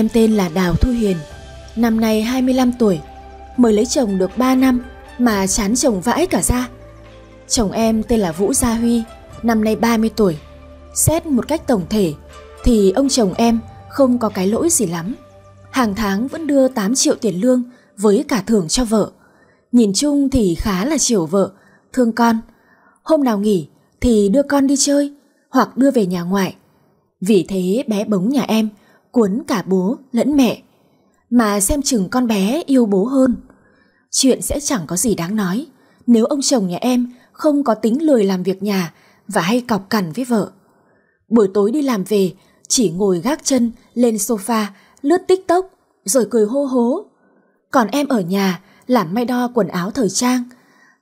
Em tên là Đào Thu Hiền, năm nay 25 tuổi, mới lấy chồng được 3 năm mà chán chồng vãi cả ra. Chồng em tên là Vũ Gia Huy, năm nay 30 tuổi. Xét một cách tổng thể thì ông chồng em không có cái lỗi gì lắm. Hàng tháng vẫn đưa 8 triệu tiền lương với cả thưởng cho vợ. Nhìn chung thì khá là chiều vợ, thương con. Hôm nào nghỉ thì đưa con đi chơi hoặc đưa về nhà ngoại. Vì thế bé bống nhà em cuốn cả bố lẫn mẹ. Mà xem chừng con bé yêu bố hơn. Chuyện sẽ chẳng có gì đáng nói nếu ông chồng nhà em không có tính lười làm việc nhà và hay cọc cằn với vợ. Buổi tối đi làm về, chỉ ngồi gác chân lên sofa, lướt tiktok rồi cười hô hố. Còn em ở nhà làm may đo quần áo thời trang,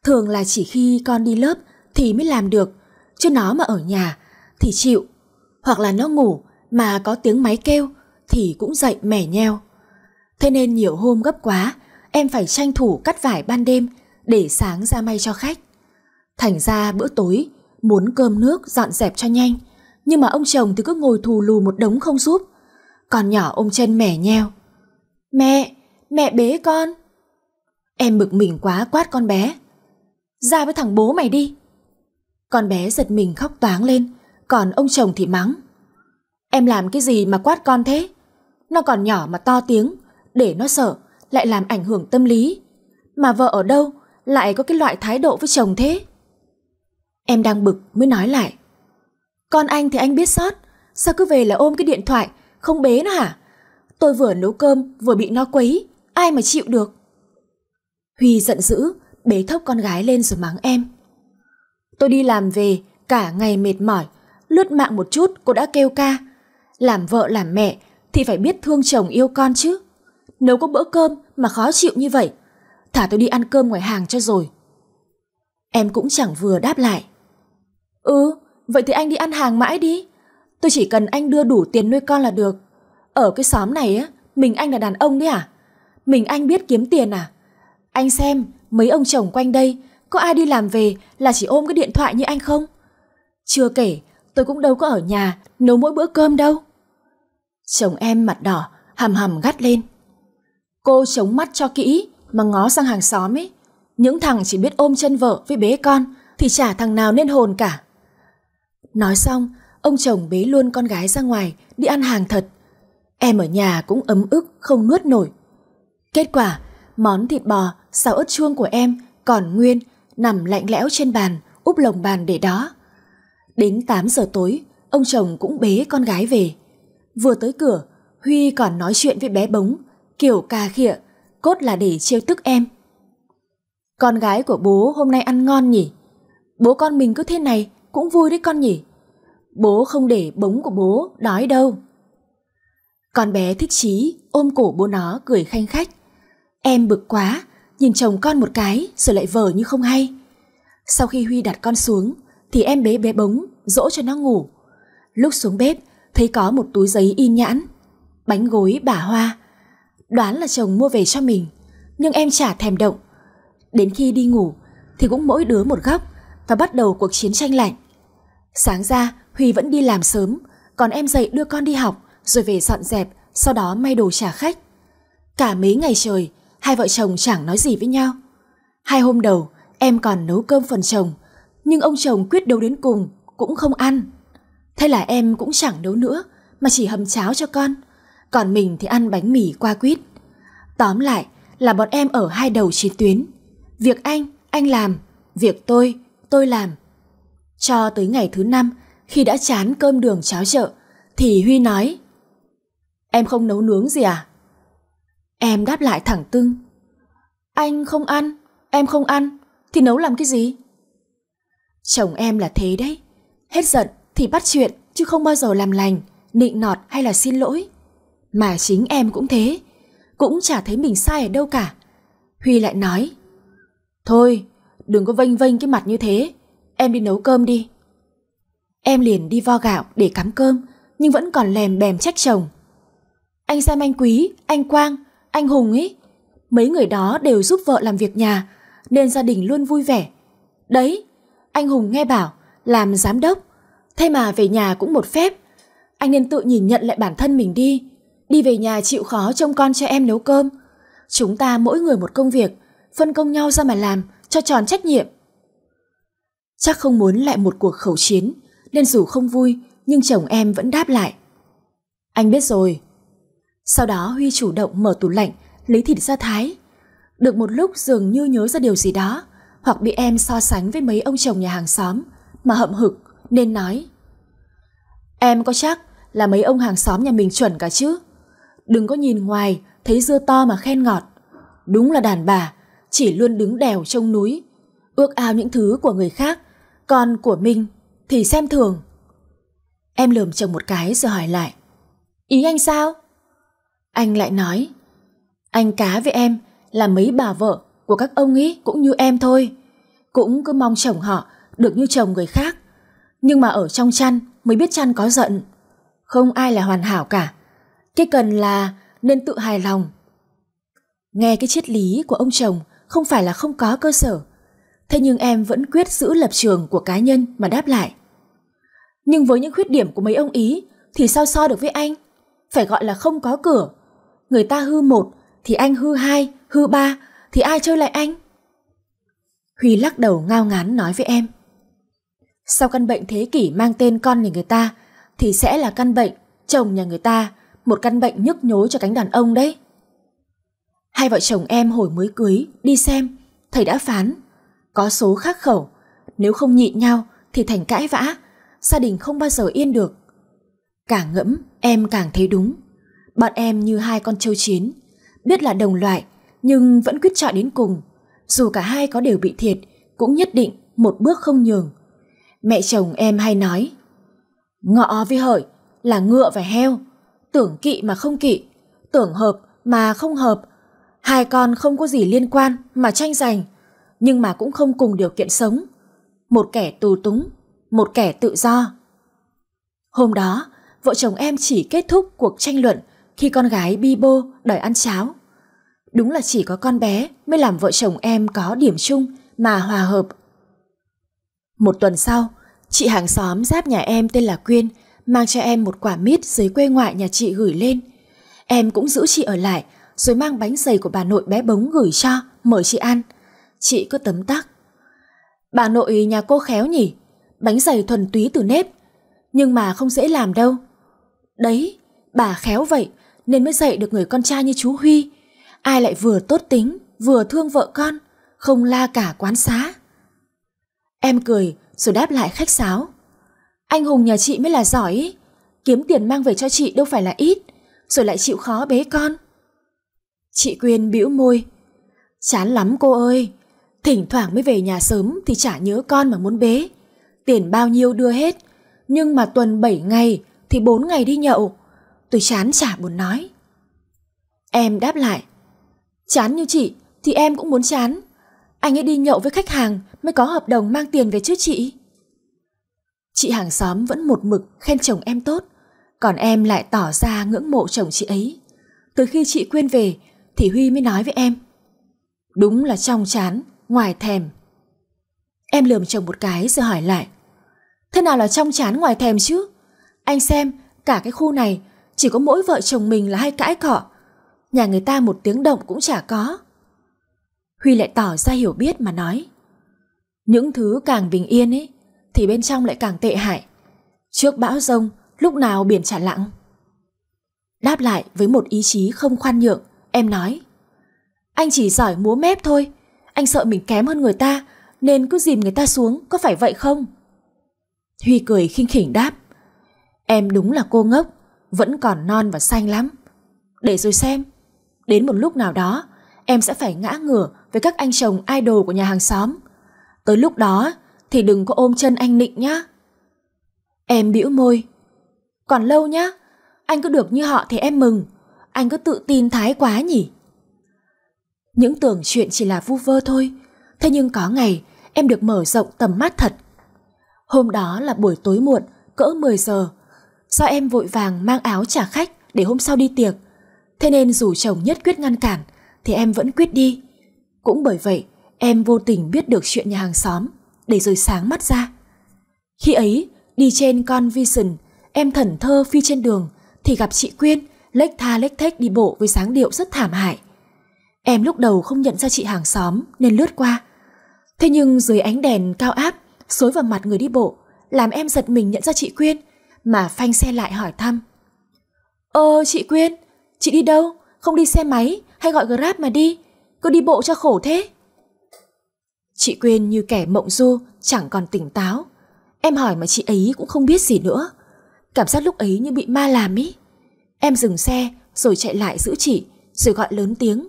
thường là chỉ khi con đi lớp thì mới làm được, chứ nó mà ở nhà thì chịu. Hoặc là nó ngủ mà có tiếng máy kêu thì cũng dậy mẻ nheo. Thế nên nhiều hôm gấp quá, em phải tranh thủ cắt vải ban đêm để sáng ra may cho khách. Thành ra bữa tối, muốn cơm nước dọn dẹp cho nhanh, nhưng mà ông chồng thì cứ ngồi thù lù một đống không giúp. Còn nhỏ ôm chân mẻ nheo. Mẹ, mẹ bế con. Em bực mình quá quát con bé. Ra với thằng bố mày đi. Con bé giật mình khóc toáng lên, còn ông chồng thì mắng. Em làm cái gì mà quát con thế? Nó còn nhỏ mà to tiếng, để nó sợ, lại làm ảnh hưởng tâm lý. Mà vợ ở đâu lại có cái loại thái độ với chồng thế? Em đang bực mới nói lại. Con anh thì anh biết sót, sao cứ về là ôm cái điện thoại, không bế nó hả? Tôi vừa nấu cơm, vừa bị nó quấy, ai mà chịu được? Huy giận dữ, bế thốc con gái lên rồi mắng em. Tôi đi làm về, cả ngày mệt mỏi, lướt mạng một chút cô đã kêu ca. Làm vợ làm mẹ thì phải biết thương chồng yêu con chứ. Nấu có bữa cơm mà khó chịu như vậy, thả tôi đi ăn cơm ngoài hàng cho rồi. Em cũng chẳng vừa đáp lại. Ừ, vậy thì anh đi ăn hàng mãi đi. Tôi chỉ cần anh đưa đủ tiền nuôi con là được. Ở cái xóm này á, mình anh là đàn ông đấy à? Mình anh biết kiếm tiền à? Anh xem, mấy ông chồng quanh đây, có ai đi làm về là chỉ ôm cái điện thoại như anh không? Chưa kể, tôi cũng đâu có ở nhà nấu mỗi bữa cơm đâu. Chồng em mặt đỏ, hầm hầm gắt lên. Cô chống mắt cho kỹ mà ngó sang hàng xóm ấy. Những thằng chỉ biết ôm chân vợ với bế con thì chả thằng nào nên hồn cả. Nói xong, ông chồng bế luôn con gái ra ngoài đi ăn hàng thật. Em ở nhà cũng ấm ức không nuốt nổi. Kết quả, món thịt bò, xào ớt chuông của em còn nguyên, nằm lạnh lẽo trên bàn, úp lồng bàn để đó. Đến 8 giờ tối, ông chồng cũng bế con gái về. Vừa tới cửa, Huy còn nói chuyện với bé bống, kiểu cà khịa, cốt là để trêu tức em. Con gái của bố hôm nay ăn ngon nhỉ? Bố con mình cứ thế này cũng vui đấy con nhỉ? Bố không để bống của bố đói đâu. Con bé thích chí ôm cổ bố nó cười khanh khách. Em bực quá, nhìn chồng con một cái rồi lại vờ như không hay. Sau khi Huy đặt con xuống thì em bế bé bống dỗ cho nó ngủ. Lúc xuống bếp, thấy có một túi giấy in nhãn, bánh gối bả hoa. Đoán là chồng mua về cho mình, nhưng em chả thèm động. Đến khi đi ngủ thì cũng mỗi đứa một góc và bắt đầu cuộc chiến tranh lạnh. Sáng ra Huy vẫn đi làm sớm, còn em dậy đưa con đi học rồi về dọn dẹp, sau đó may đồ trả khách. Cả mấy ngày trời, hai vợ chồng chẳng nói gì với nhau. Hai hôm đầu, em còn nấu cơm phần chồng, nhưng ông chồng quyết đấu đến cùng cũng không ăn. Thế là em cũng chẳng nấu nữa Mà chỉ hầm cháo cho con Còn mình thì ăn bánh mì qua quýt Tóm lại là bọn em ở hai đầu chiến tuyến Việc anh, anh làm Việc tôi, tôi làm Cho tới ngày thứ năm Khi đã chán cơm đường cháo chợ Thì Huy nói Em không nấu nướng gì à? Em đáp lại thẳng tưng Anh không ăn, em không ăn Thì nấu làm cái gì? Chồng em là thế đấy Hết giận thì bắt chuyện chứ không bao giờ làm lành, nịnh nọt hay là xin lỗi. Mà chính em cũng thế, cũng chả thấy mình sai ở đâu cả. Huy lại nói, thôi đừng có vênh vênh cái mặt như thế, em đi nấu cơm đi. Em liền đi vo gạo để cắm cơm, nhưng vẫn còn lèm bèm trách chồng. Anh xem anh Quý, anh Quang, anh Hùng ấy, mấy người đó đều giúp vợ làm việc nhà, nên gia đình luôn vui vẻ. Đấy, anh Hùng nghe bảo làm giám đốc, Thay mà về nhà cũng một phép. Anh nên tự nhìn nhận lại bản thân mình đi. Đi về nhà chịu khó trông con cho em nấu cơm. Chúng ta mỗi người một công việc, phân công nhau ra mà làm, cho tròn trách nhiệm. Chắc không muốn lại một cuộc khẩu chiến, nên dù không vui, nhưng chồng em vẫn đáp lại. Anh biết rồi. Sau đó Huy chủ động mở tủ lạnh, lấy thịt ra thái. Được một lúc dường như nhớ ra điều gì đó, hoặc bị em so sánh với mấy ông chồng nhà hàng xóm, mà hậm hực nên nói Em có chắc là mấy ông hàng xóm nhà mình chuẩn cả chứ? Đừng có nhìn ngoài, thấy dưa to mà khen ngọt. Đúng là đàn bà, chỉ luôn đứng đèo trông núi, ước ao những thứ của người khác, còn của mình thì xem thường. Em lườm chồng một cái rồi hỏi lại. Ý anh sao? Anh lại nói. Anh cá với em là mấy bà vợ của các ông ấy cũng như em thôi. Cũng cứ mong chồng họ được như chồng người khác nhưng mà ở trong chăn mới biết chăn có giận. Không ai là hoàn hảo cả. Cái cần là nên tự hài lòng. Nghe cái triết lý của ông chồng không phải là không có cơ sở. Thế nhưng em vẫn quyết giữ lập trường của cá nhân mà đáp lại. Nhưng với những khuyết điểm của mấy ông Ý thì sao so được với anh? Phải gọi là không có cửa. Người ta hư một thì anh hư hai, hư ba thì ai chơi lại anh? Huy lắc đầu ngao ngán nói với em. Sau căn bệnh thế kỷ mang tên con nhà người ta thì sẽ là căn bệnh chồng nhà người ta, một căn bệnh nhức nhối cho cánh đàn ông đấy. Hai vợ chồng em hồi mới cưới, đi xem, thầy đã phán. Có số khắc khẩu, nếu không nhịn nhau thì thành cãi vã, gia đình không bao giờ yên được. Càng ngẫm, em càng thấy đúng. Bọn em như hai con châu chiến, biết là đồng loại nhưng vẫn quyết chọi đến cùng. Dù cả hai có đều bị thiệt, cũng nhất định một bước không nhường, Mẹ chồng em hay nói Ngọ với hợi là ngựa và heo Tưởng kỵ mà không kỵ Tưởng hợp mà không hợp Hai con không có gì liên quan mà tranh giành Nhưng mà cũng không cùng điều kiện sống Một kẻ tù túng Một kẻ tự do Hôm đó Vợ chồng em chỉ kết thúc cuộc tranh luận Khi con gái bi bô đòi ăn cháo Đúng là chỉ có con bé Mới làm vợ chồng em có điểm chung Mà hòa hợp Một tuần sau Chị hàng xóm giáp nhà em tên là Quyên, mang cho em một quả mít dưới quê ngoại nhà chị gửi lên. Em cũng giữ chị ở lại, rồi mang bánh giày của bà nội bé bống gửi cho, mời chị ăn. Chị cứ tấm tắc. Bà nội nhà cô khéo nhỉ, bánh giày thuần túy từ nếp, nhưng mà không dễ làm đâu. Đấy, bà khéo vậy nên mới dạy được người con trai như chú Huy. Ai lại vừa tốt tính, vừa thương vợ con, không la cả quán xá. Em cười rồi đáp lại khách sáo. Anh hùng nhà chị mới là giỏi Kiếm tiền mang về cho chị đâu phải là ít, rồi lại chịu khó bế con. Chị Quyên bĩu môi. Chán lắm cô ơi, thỉnh thoảng mới về nhà sớm thì chả nhớ con mà muốn bế. Tiền bao nhiêu đưa hết, nhưng mà tuần 7 ngày thì 4 ngày đi nhậu. Tôi chán chả buồn nói. Em đáp lại. Chán như chị thì em cũng muốn chán. Anh ấy đi nhậu với khách hàng mới có hợp đồng mang tiền về chứ chị. Chị hàng xóm vẫn một mực khen chồng em tốt, còn em lại tỏ ra ngưỡng mộ chồng chị ấy. Từ khi chị quên về thì Huy mới nói với em. Đúng là trong chán, ngoài thèm. Em lườm chồng một cái rồi hỏi lại. Thế nào là trong chán ngoài thèm chứ? Anh xem, cả cái khu này chỉ có mỗi vợ chồng mình là hay cãi cọ. Nhà người ta một tiếng động cũng chả có. Huy lại tỏ ra hiểu biết mà nói. Những thứ càng bình yên ấy thì bên trong lại càng tệ hại. Trước bão rông, lúc nào biển trả lặng. Đáp lại với một ý chí không khoan nhượng, em nói. Anh chỉ giỏi múa mép thôi, anh sợ mình kém hơn người ta, nên cứ dìm người ta xuống, có phải vậy không? Huy cười khinh khỉnh đáp. Em đúng là cô ngốc, vẫn còn non và xanh lắm. Để rồi xem, đến một lúc nào đó, em sẽ phải ngã ngửa với các anh chồng idol của nhà hàng xóm. Tới lúc đó, thì đừng có ôm chân anh nịnh nhá. Em bĩu môi. Còn lâu nhá, anh cứ được như họ thì em mừng. Anh cứ tự tin thái quá nhỉ. Những tưởng chuyện chỉ là vu vơ thôi, thế nhưng có ngày em được mở rộng tầm mắt thật. Hôm đó là buổi tối muộn, cỡ 10 giờ. Do em vội vàng mang áo trả khách để hôm sau đi tiệc. Thế nên dù chồng nhất quyết ngăn cản, thì em vẫn quyết đi. Cũng bởi vậy, em vô tình biết được chuyện nhà hàng xóm để rồi sáng mắt ra. Khi ấy, đi trên con Vision, em thẩn thơ phi trên đường thì gặp chị Quyên lếch tha lếch thách đi bộ với sáng điệu rất thảm hại. Em lúc đầu không nhận ra chị hàng xóm nên lướt qua. Thế nhưng dưới ánh đèn cao áp xối vào mặt người đi bộ làm em giật mình nhận ra chị Quyên mà phanh xe lại hỏi thăm. Ơ chị Quyên, chị đi đâu? Không đi xe máy hay gọi Grab mà đi? Cứ đi bộ cho khổ thế. Chị Quyên như kẻ mộng du, chẳng còn tỉnh táo. Em hỏi mà chị ấy cũng không biết gì nữa. Cảm giác lúc ấy như bị ma làm ý. Em dừng xe rồi chạy lại giữ chị, rồi gọi lớn tiếng.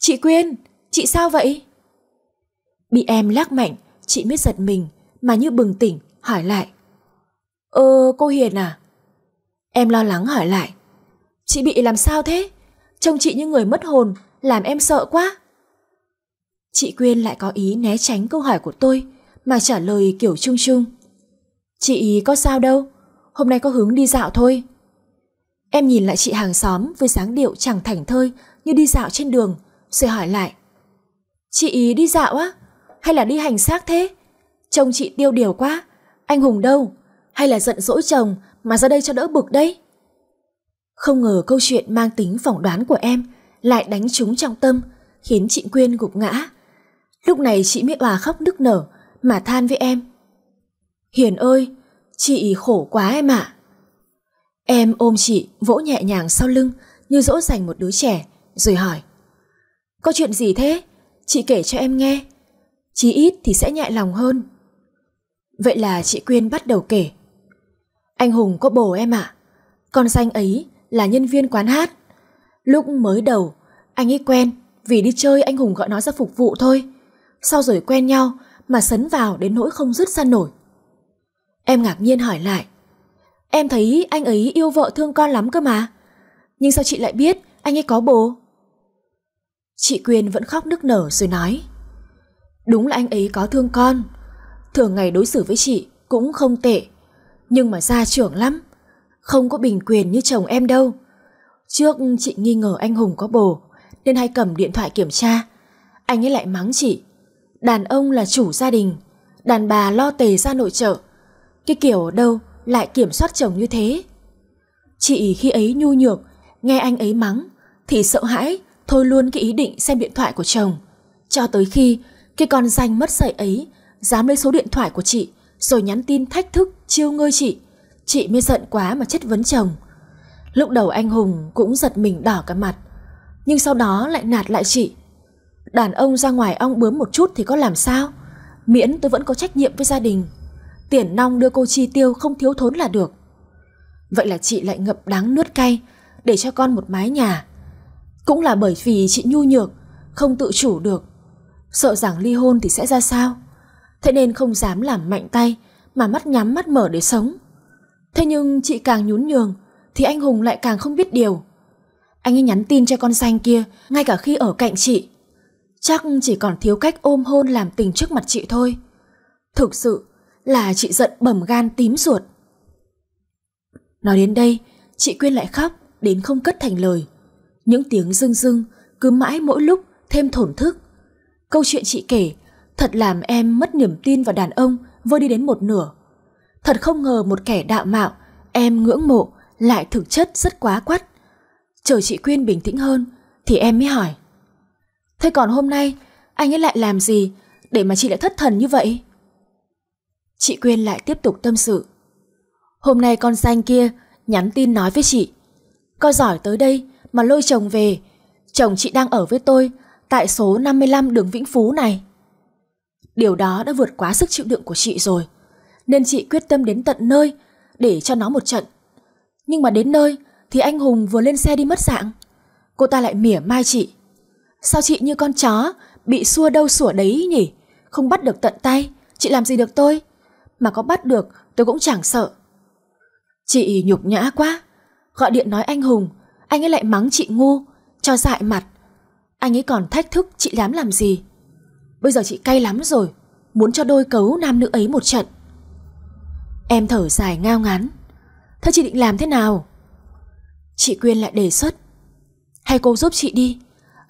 Chị Quyên, chị sao vậy? Bị em lắc mạnh, chị mới giật mình, mà như bừng tỉnh, hỏi lại. Ờ, cô Hiền à? Em lo lắng hỏi lại. Chị bị làm sao thế? Trông chị như người mất hồn, làm em sợ quá. Chị Quyên lại có ý né tránh câu hỏi của tôi mà trả lời kiểu chung chung. Chị ý có sao đâu, hôm nay có hứng đi dạo thôi. Em nhìn lại chị hàng xóm với dáng điệu chẳng thảnh thơi như đi dạo trên đường, rồi hỏi lại. Chị ý đi dạo á? Hay là đi hành xác thế? Chồng chị tiêu điều quá, anh Hùng đâu? Hay là giận dỗi chồng mà ra đây cho đỡ bực đấy? Không ngờ câu chuyện mang tính phỏng đoán của em lại đánh trúng trong tâm, khiến chị Quyên gục ngã. Lúc này chị mới òa khóc nức nở mà than với em. Hiền ơi, chị khổ quá em ạ. Em ôm chị vỗ nhẹ nhàng sau lưng như dỗ dành một đứa trẻ rồi hỏi. Có chuyện gì thế? Chị kể cho em nghe. Chí ít thì sẽ nhẹ lòng hơn. Vậy là chị Quyên bắt đầu kể. Anh Hùng có bồ em ạ. Con danh ấy là nhân viên quán hát. Lúc mới đầu, anh ấy quen vì đi chơi anh Hùng gọi nó ra phục vụ thôi. Sau rồi quen nhau mà sấn vào đến nỗi không dứt ra nổi. Em ngạc nhiên hỏi lại. Em thấy anh ấy yêu vợ thương con lắm cơ mà. Nhưng sao chị lại biết anh ấy có bố Chị Quyên vẫn khóc nức nở rồi nói. Đúng là anh ấy có thương con. Thường ngày đối xử với chị cũng không tệ. Nhưng mà gia trưởng lắm. Không có bình quyền như chồng em đâu. Trước chị nghi ngờ anh Hùng có bồ nên hay cầm điện thoại kiểm tra. Anh ấy lại mắng chị Đàn ông là chủ gia đình, đàn bà lo tề ra nội trợ. Cái kiểu đâu lại kiểm soát chồng như thế. Chị khi ấy nhu nhược, nghe anh ấy mắng, thì sợ hãi, thôi luôn cái ý định xem điện thoại của chồng. Cho tới khi cái con danh mất dạy ấy dám lấy số điện thoại của chị rồi nhắn tin thách thức chiêu ngơi chị. Chị mới giận quá mà chất vấn chồng. Lúc đầu anh Hùng cũng giật mình đỏ cả mặt, nhưng sau đó lại nạt lại chị. Đàn ông ra ngoài ong bướm một chút thì có làm sao Miễn tôi vẫn có trách nhiệm với gia đình Tiền nong đưa cô chi tiêu không thiếu thốn là được Vậy là chị lại ngậm đắng nuốt cay Để cho con một mái nhà Cũng là bởi vì chị nhu nhược Không tự chủ được Sợ rằng ly hôn thì sẽ ra sao Thế nên không dám làm mạnh tay Mà mắt nhắm mắt mở để sống Thế nhưng chị càng nhún nhường Thì anh Hùng lại càng không biết điều Anh ấy nhắn tin cho con xanh kia Ngay cả khi ở cạnh chị Chắc chỉ còn thiếu cách ôm hôn làm tình trước mặt chị thôi. Thực sự là chị giận bầm gan tím ruột. Nói đến đây, chị quên lại khóc đến không cất thành lời. Những tiếng rưng rưng cứ mãi mỗi lúc thêm thổn thức. Câu chuyện chị kể thật làm em mất niềm tin vào đàn ông vừa đi đến một nửa. Thật không ngờ một kẻ đạo mạo, em ngưỡng mộ lại thực chất rất quá quắt. Chờ chị Quyên bình tĩnh hơn thì em mới hỏi. Thế còn hôm nay Anh ấy lại làm gì Để mà chị lại thất thần như vậy Chị Quyên lại tiếp tục tâm sự Hôm nay con xanh kia Nhắn tin nói với chị Con giỏi tới đây mà lôi chồng về Chồng chị đang ở với tôi Tại số 55 đường Vĩnh Phú này Điều đó đã vượt quá sức chịu đựng của chị rồi Nên chị quyết tâm đến tận nơi Để cho nó một trận Nhưng mà đến nơi Thì anh Hùng vừa lên xe đi mất dạng Cô ta lại mỉa mai chị Sao chị như con chó, bị xua đâu sủa đấy nhỉ? Không bắt được tận tay, chị làm gì được tôi? Mà có bắt được, tôi cũng chẳng sợ. Chị nhục nhã quá, gọi điện nói anh Hùng, anh ấy lại mắng chị ngu, cho dại mặt. Anh ấy còn thách thức chị dám làm gì. Bây giờ chị cay lắm rồi, muốn cho đôi cấu nam nữ ấy một trận. Em thở dài ngao ngán. Thế chị định làm thế nào? Chị Quyên lại đề xuất. Hay cô giúp chị đi,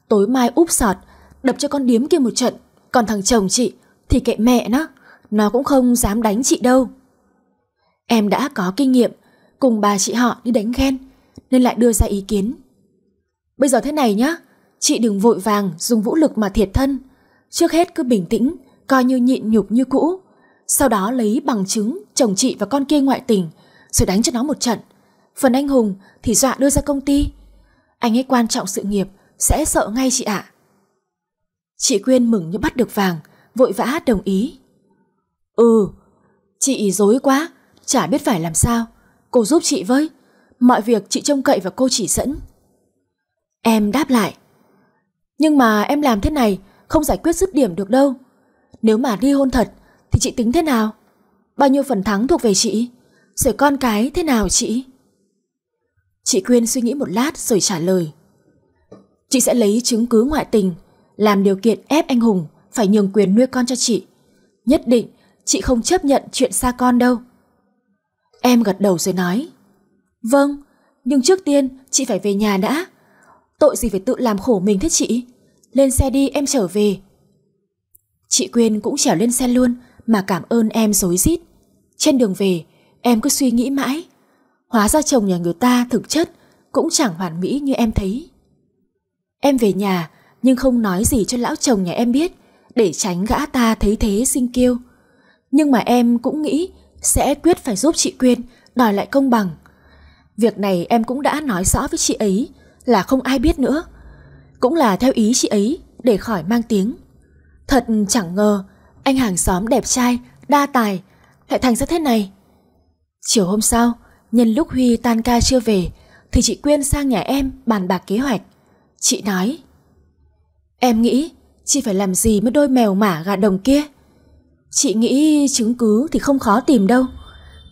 tối mai úp sọt, đập cho con điếm kia một trận, còn thằng chồng chị thì kệ mẹ nó, nó cũng không dám đánh chị đâu. Em đã có kinh nghiệm, cùng bà chị họ đi đánh ghen, nên lại đưa ra ý kiến. Bây giờ thế này nhá, chị đừng vội vàng dùng vũ lực mà thiệt thân. Trước hết cứ bình tĩnh, coi như nhịn nhục như cũ. Sau đó lấy bằng chứng chồng chị và con kia ngoại tình, rồi đánh cho nó một trận. Phần anh Hùng thì dọa đưa ra công ty. Anh ấy quan trọng sự nghiệp sẽ sợ ngay chị ạ. Chị Quyên mừng như bắt được vàng, vội vã đồng ý. Ừ, chị dối quá, chả biết phải làm sao. Cô giúp chị với, mọi việc chị trông cậy và cô chỉ dẫn. Em đáp lại. Nhưng mà em làm thế này không giải quyết dứt điểm được đâu. Nếu mà đi hôn thật thì chị tính thế nào? Bao nhiêu phần thắng thuộc về chị? Rồi con cái thế nào chị? Chị Quyên suy nghĩ một lát rồi trả lời. Chị sẽ lấy chứng cứ ngoại tình, làm điều kiện ép anh Hùng phải nhường quyền nuôi con cho chị. Nhất định chị không chấp nhận chuyện xa con đâu. Em gật đầu rồi nói. Vâng, nhưng trước tiên chị phải về nhà đã. Tội gì phải tự làm khổ mình thế chị? Lên xe đi em trở về. Chị Quyên cũng trèo lên xe luôn mà cảm ơn em dối rít. Trên đường về, em cứ suy nghĩ mãi. Hóa ra chồng nhà người ta thực chất cũng chẳng hoàn mỹ như em thấy. Em về nhà nhưng không nói gì cho lão chồng nhà em biết để tránh gã ta thấy thế sinh kiêu. Nhưng mà em cũng nghĩ sẽ quyết phải giúp chị Quyên đòi lại công bằng. Việc này em cũng đã nói rõ với chị ấy là không ai biết nữa. Cũng là theo ý chị ấy để khỏi mang tiếng. Thật chẳng ngờ anh hàng xóm đẹp trai, đa tài lại thành ra thế này. Chiều hôm sau, nhân lúc Huy tan ca chưa về thì chị Quyên sang nhà em bàn bạc kế hoạch. Chị nói Em nghĩ chị phải làm gì mới đôi mèo mả gà đồng kia Chị nghĩ chứng cứ thì không khó tìm đâu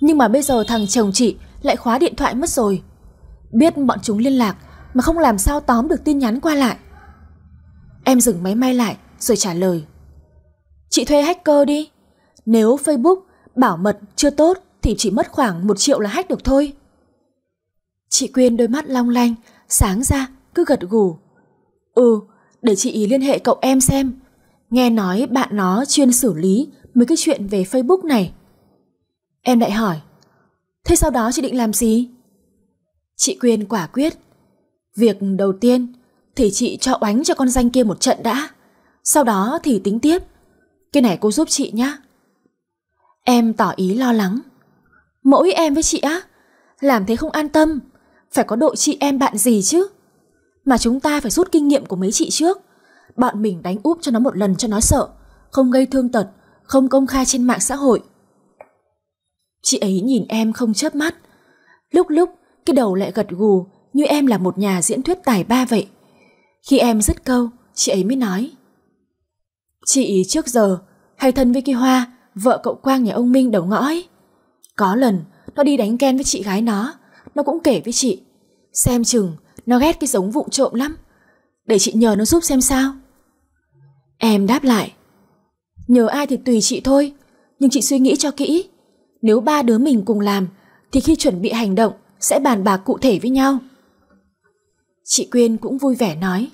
Nhưng mà bây giờ thằng chồng chị lại khóa điện thoại mất rồi Biết bọn chúng liên lạc mà không làm sao tóm được tin nhắn qua lại Em dừng máy may lại rồi trả lời Chị thuê hacker đi Nếu Facebook bảo mật chưa tốt thì chỉ mất khoảng 1 triệu là hack được thôi Chị Quyên đôi mắt long lanh, sáng ra cứ gật gù Ừ, để chị liên hệ cậu em xem. Nghe nói bạn nó chuyên xử lý mấy cái chuyện về Facebook này. Em lại hỏi, thế sau đó chị định làm gì? Chị Quyên quả quyết. Việc đầu tiên thì chị cho oánh cho con danh kia một trận đã. Sau đó thì tính tiếp. Cái này cô giúp chị nhá Em tỏ ý lo lắng. Mỗi em với chị á, làm thế không an tâm. Phải có độ chị em bạn gì chứ. Mà chúng ta phải rút kinh nghiệm của mấy chị trước Bọn mình đánh úp cho nó một lần cho nó sợ Không gây thương tật Không công khai trên mạng xã hội Chị ấy nhìn em không chớp mắt Lúc lúc cái đầu lại gật gù Như em là một nhà diễn thuyết tài ba vậy Khi em dứt câu Chị ấy mới nói Chị trước giờ hay thân với cái Hoa Vợ cậu Quang nhà ông Minh đầu ngõ ấy. Có lần nó đi đánh ken với chị gái nó Nó cũng kể với chị Xem chừng nó ghét cái giống vụng trộm lắm Để chị nhờ nó giúp xem sao Em đáp lại Nhờ ai thì tùy chị thôi Nhưng chị suy nghĩ cho kỹ Nếu ba đứa mình cùng làm Thì khi chuẩn bị hành động Sẽ bàn bạc cụ thể với nhau Chị Quyên cũng vui vẻ nói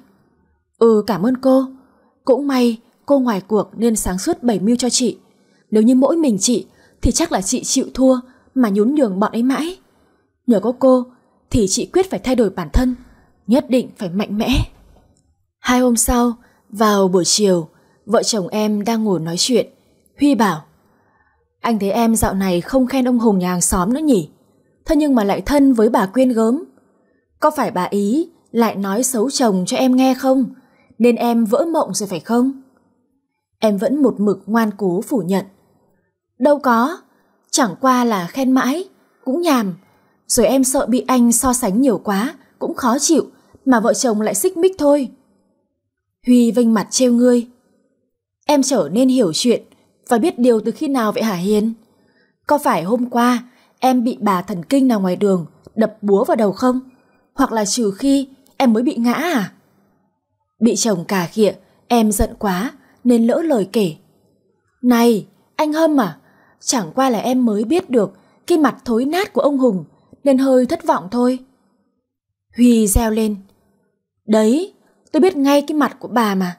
Ừ cảm ơn cô Cũng may cô ngoài cuộc nên sáng suốt bảy mưu cho chị Nếu như mỗi mình chị Thì chắc là chị chịu thua Mà nhún nhường bọn ấy mãi Nhờ có cô thì chị quyết phải thay đổi bản thân, nhất định phải mạnh mẽ. Hai hôm sau, vào buổi chiều, vợ chồng em đang ngồi nói chuyện. Huy bảo, anh thấy em dạo này không khen ông Hùng nhà hàng xóm nữa nhỉ? Thế nhưng mà lại thân với bà Quyên gớm. Có phải bà ý lại nói xấu chồng cho em nghe không? Nên em vỡ mộng rồi phải không? Em vẫn một mực ngoan cố phủ nhận. Đâu có, chẳng qua là khen mãi, cũng nhàm, rồi em sợ bị anh so sánh nhiều quá, cũng khó chịu, mà vợ chồng lại xích mích thôi. Huy vênh mặt trêu ngươi. Em trở nên hiểu chuyện và biết điều từ khi nào vậy hà Hiền? Có phải hôm qua em bị bà thần kinh nào ngoài đường đập búa vào đầu không? Hoặc là trừ khi em mới bị ngã à? Bị chồng cà khịa, em giận quá nên lỡ lời kể. Này, anh Hâm à, chẳng qua là em mới biết được cái mặt thối nát của ông Hùng nên hơi thất vọng thôi. Huy reo lên. Đấy, tôi biết ngay cái mặt của bà mà.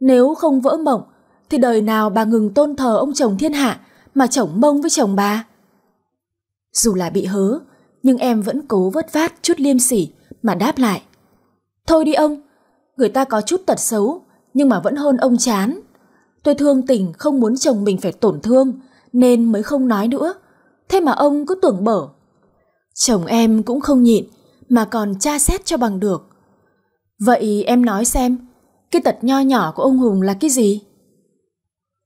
Nếu không vỡ mộng, thì đời nào bà ngừng tôn thờ ông chồng thiên hạ mà chồng mông với chồng bà. Dù là bị hớ, nhưng em vẫn cố vớt vát chút liêm sỉ mà đáp lại. Thôi đi ông, người ta có chút tật xấu nhưng mà vẫn hơn ông chán. Tôi thương tình không muốn chồng mình phải tổn thương nên mới không nói nữa. Thế mà ông cứ tưởng bở Chồng em cũng không nhịn mà còn tra xét cho bằng được. Vậy em nói xem, cái tật nho nhỏ của ông Hùng là cái gì?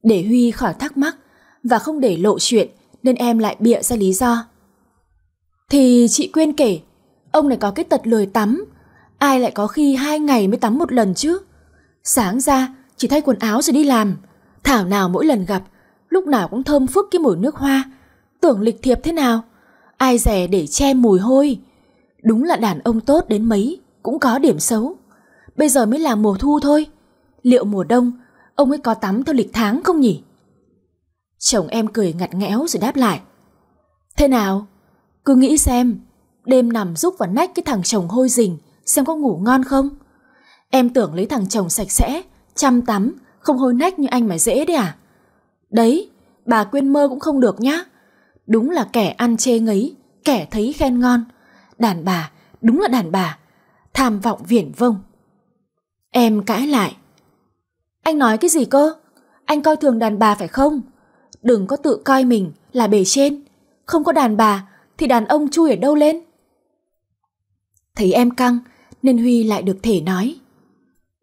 Để Huy khỏi thắc mắc và không để lộ chuyện nên em lại bịa ra lý do. Thì chị quên kể, ông này có cái tật lười tắm, ai lại có khi hai ngày mới tắm một lần chứ? Sáng ra chỉ thay quần áo rồi đi làm, thảo nào mỗi lần gặp, lúc nào cũng thơm phức cái mùi nước hoa, tưởng lịch thiệp thế nào ai rẻ để che mùi hôi. Đúng là đàn ông tốt đến mấy, cũng có điểm xấu. Bây giờ mới là mùa thu thôi. Liệu mùa đông, ông ấy có tắm theo lịch tháng không nhỉ? Chồng em cười ngặt nghẽo rồi đáp lại. Thế nào? Cứ nghĩ xem, đêm nằm rúc vào nách cái thằng chồng hôi rình, xem có ngủ ngon không? Em tưởng lấy thằng chồng sạch sẽ, chăm tắm, không hôi nách như anh mà dễ đấy à? Đấy, bà quên mơ cũng không được nhá. Đúng là kẻ ăn chê ngấy, kẻ thấy khen ngon. Đàn bà, đúng là đàn bà. Tham vọng viển vông. Em cãi lại. Anh nói cái gì cơ? Anh coi thường đàn bà phải không? Đừng có tự coi mình là bề trên. Không có đàn bà thì đàn ông chui ở đâu lên? Thấy em căng nên Huy lại được thể nói.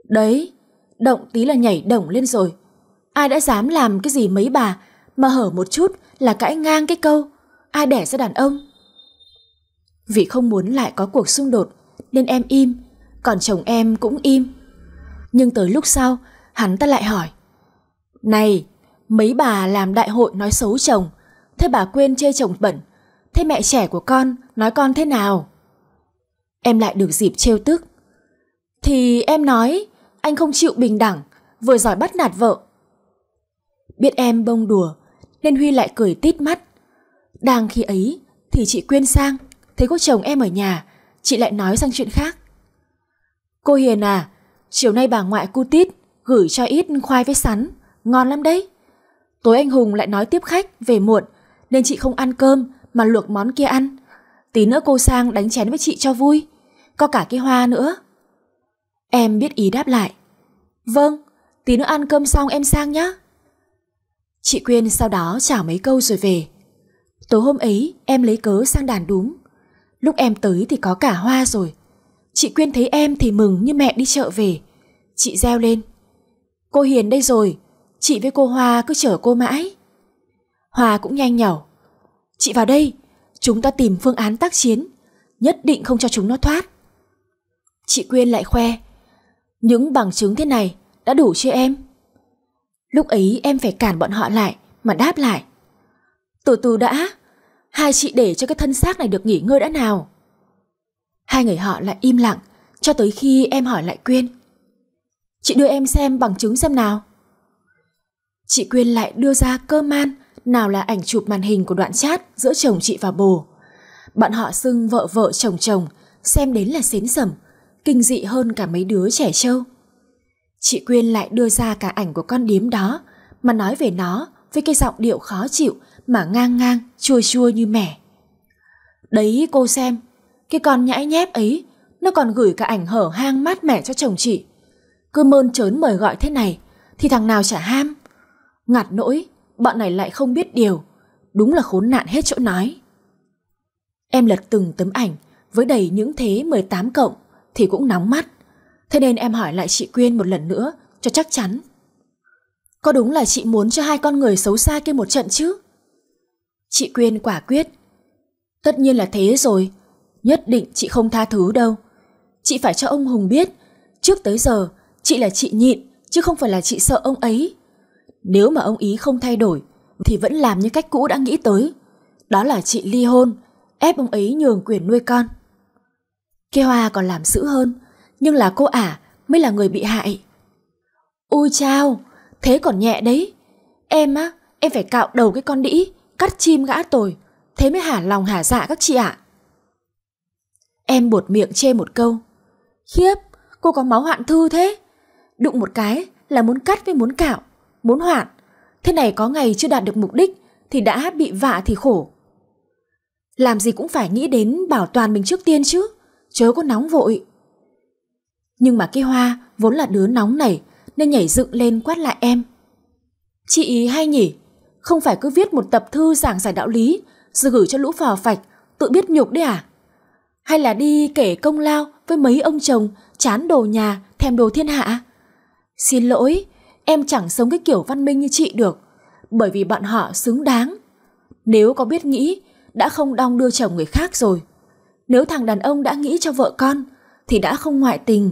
Đấy, động tí là nhảy đồng lên rồi. Ai đã dám làm cái gì mấy bà mà hở một chút là cãi ngang cái câu ai đẻ ra đàn ông. Vì không muốn lại có cuộc xung đột nên em im, còn chồng em cũng im. Nhưng tới lúc sau, hắn ta lại hỏi. Này, mấy bà làm đại hội nói xấu chồng, thế bà quên chê chồng bẩn, thế mẹ trẻ của con nói con thế nào? Em lại được dịp trêu tức. Thì em nói, anh không chịu bình đẳng, vừa giỏi bắt nạt vợ. Biết em bông đùa, nên Huy lại cười tít mắt. Đang khi ấy thì chị quên sang, thấy có chồng em ở nhà, chị lại nói sang chuyện khác. Cô Hiền à, chiều nay bà ngoại cu tít gửi cho ít khoai với sắn, ngon lắm đấy. Tối anh Hùng lại nói tiếp khách về muộn nên chị không ăn cơm mà luộc món kia ăn. Tí nữa cô sang đánh chén với chị cho vui, có cả cái hoa nữa. Em biết ý đáp lại. Vâng, tí nữa ăn cơm xong em sang nhé. Chị Quyên sau đó chào mấy câu rồi về. Tối hôm ấy em lấy cớ sang đàn đúng. Lúc em tới thì có cả hoa rồi. Chị Quyên thấy em thì mừng như mẹ đi chợ về. Chị reo lên. Cô Hiền đây rồi, chị với cô Hoa cứ chở cô mãi. Hoa cũng nhanh nhỏ. Chị vào đây, chúng ta tìm phương án tác chiến, nhất định không cho chúng nó thoát. Chị Quyên lại khoe. Những bằng chứng thế này đã đủ chưa em? Lúc ấy em phải cản bọn họ lại mà đáp lại. Từ tù đã, hai chị để cho cái thân xác này được nghỉ ngơi đã nào. Hai người họ lại im lặng cho tới khi em hỏi lại Quyên. Chị đưa em xem bằng chứng xem nào. Chị Quyên lại đưa ra cơ man nào là ảnh chụp màn hình của đoạn chat giữa chồng chị và bồ. Bạn họ xưng vợ vợ chồng chồng xem đến là xến sẩm, kinh dị hơn cả mấy đứa trẻ trâu. Chị Quyên lại đưa ra cả ảnh của con điếm đó mà nói về nó với cái giọng điệu khó chịu mà ngang ngang, chua chua như mẻ. Đấy cô xem, cái con nhãi nhép ấy nó còn gửi cả ảnh hở hang mát mẻ cho chồng chị. Cứ mơn trớn mời gọi thế này thì thằng nào chả ham. Ngặt nỗi, bọn này lại không biết điều. Đúng là khốn nạn hết chỗ nói. Em lật từng tấm ảnh với đầy những thế 18 cộng thì cũng nóng mắt. Thế nên em hỏi lại chị Quyên một lần nữa Cho chắc chắn Có đúng là chị muốn cho hai con người xấu xa kia một trận chứ Chị Quyên quả quyết Tất nhiên là thế rồi Nhất định chị không tha thứ đâu Chị phải cho ông Hùng biết Trước tới giờ chị là chị nhịn Chứ không phải là chị sợ ông ấy Nếu mà ông ý không thay đổi Thì vẫn làm như cách cũ đã nghĩ tới Đó là chị ly hôn Ép ông ấy nhường quyền nuôi con Kê Hoa còn làm dữ hơn nhưng là cô ả mới là người bị hại. Ui chao, thế còn nhẹ đấy. Em á, em phải cạo đầu cái con đĩ, cắt chim gã tồi, thế mới hả lòng hả dạ các chị ạ. Em buột miệng chê một câu. Khiếp, cô có máu hoạn thư thế. Đụng một cái là muốn cắt với muốn cạo, muốn hoạn. Thế này có ngày chưa đạt được mục đích thì đã bị vạ thì khổ. Làm gì cũng phải nghĩ đến bảo toàn mình trước tiên chứ, chớ có nóng vội. Nhưng mà cái hoa vốn là đứa nóng nảy nên nhảy dựng lên quát lại em. Chị ý hay nhỉ? Không phải cứ viết một tập thư giảng giải đạo lý rồi gửi cho lũ phò phạch tự biết nhục đấy à? Hay là đi kể công lao với mấy ông chồng chán đồ nhà thèm đồ thiên hạ? Xin lỗi, em chẳng sống cái kiểu văn minh như chị được bởi vì bọn họ xứng đáng. Nếu có biết nghĩ, đã không đong đưa chồng người khác rồi. Nếu thằng đàn ông đã nghĩ cho vợ con, thì đã không ngoại tình.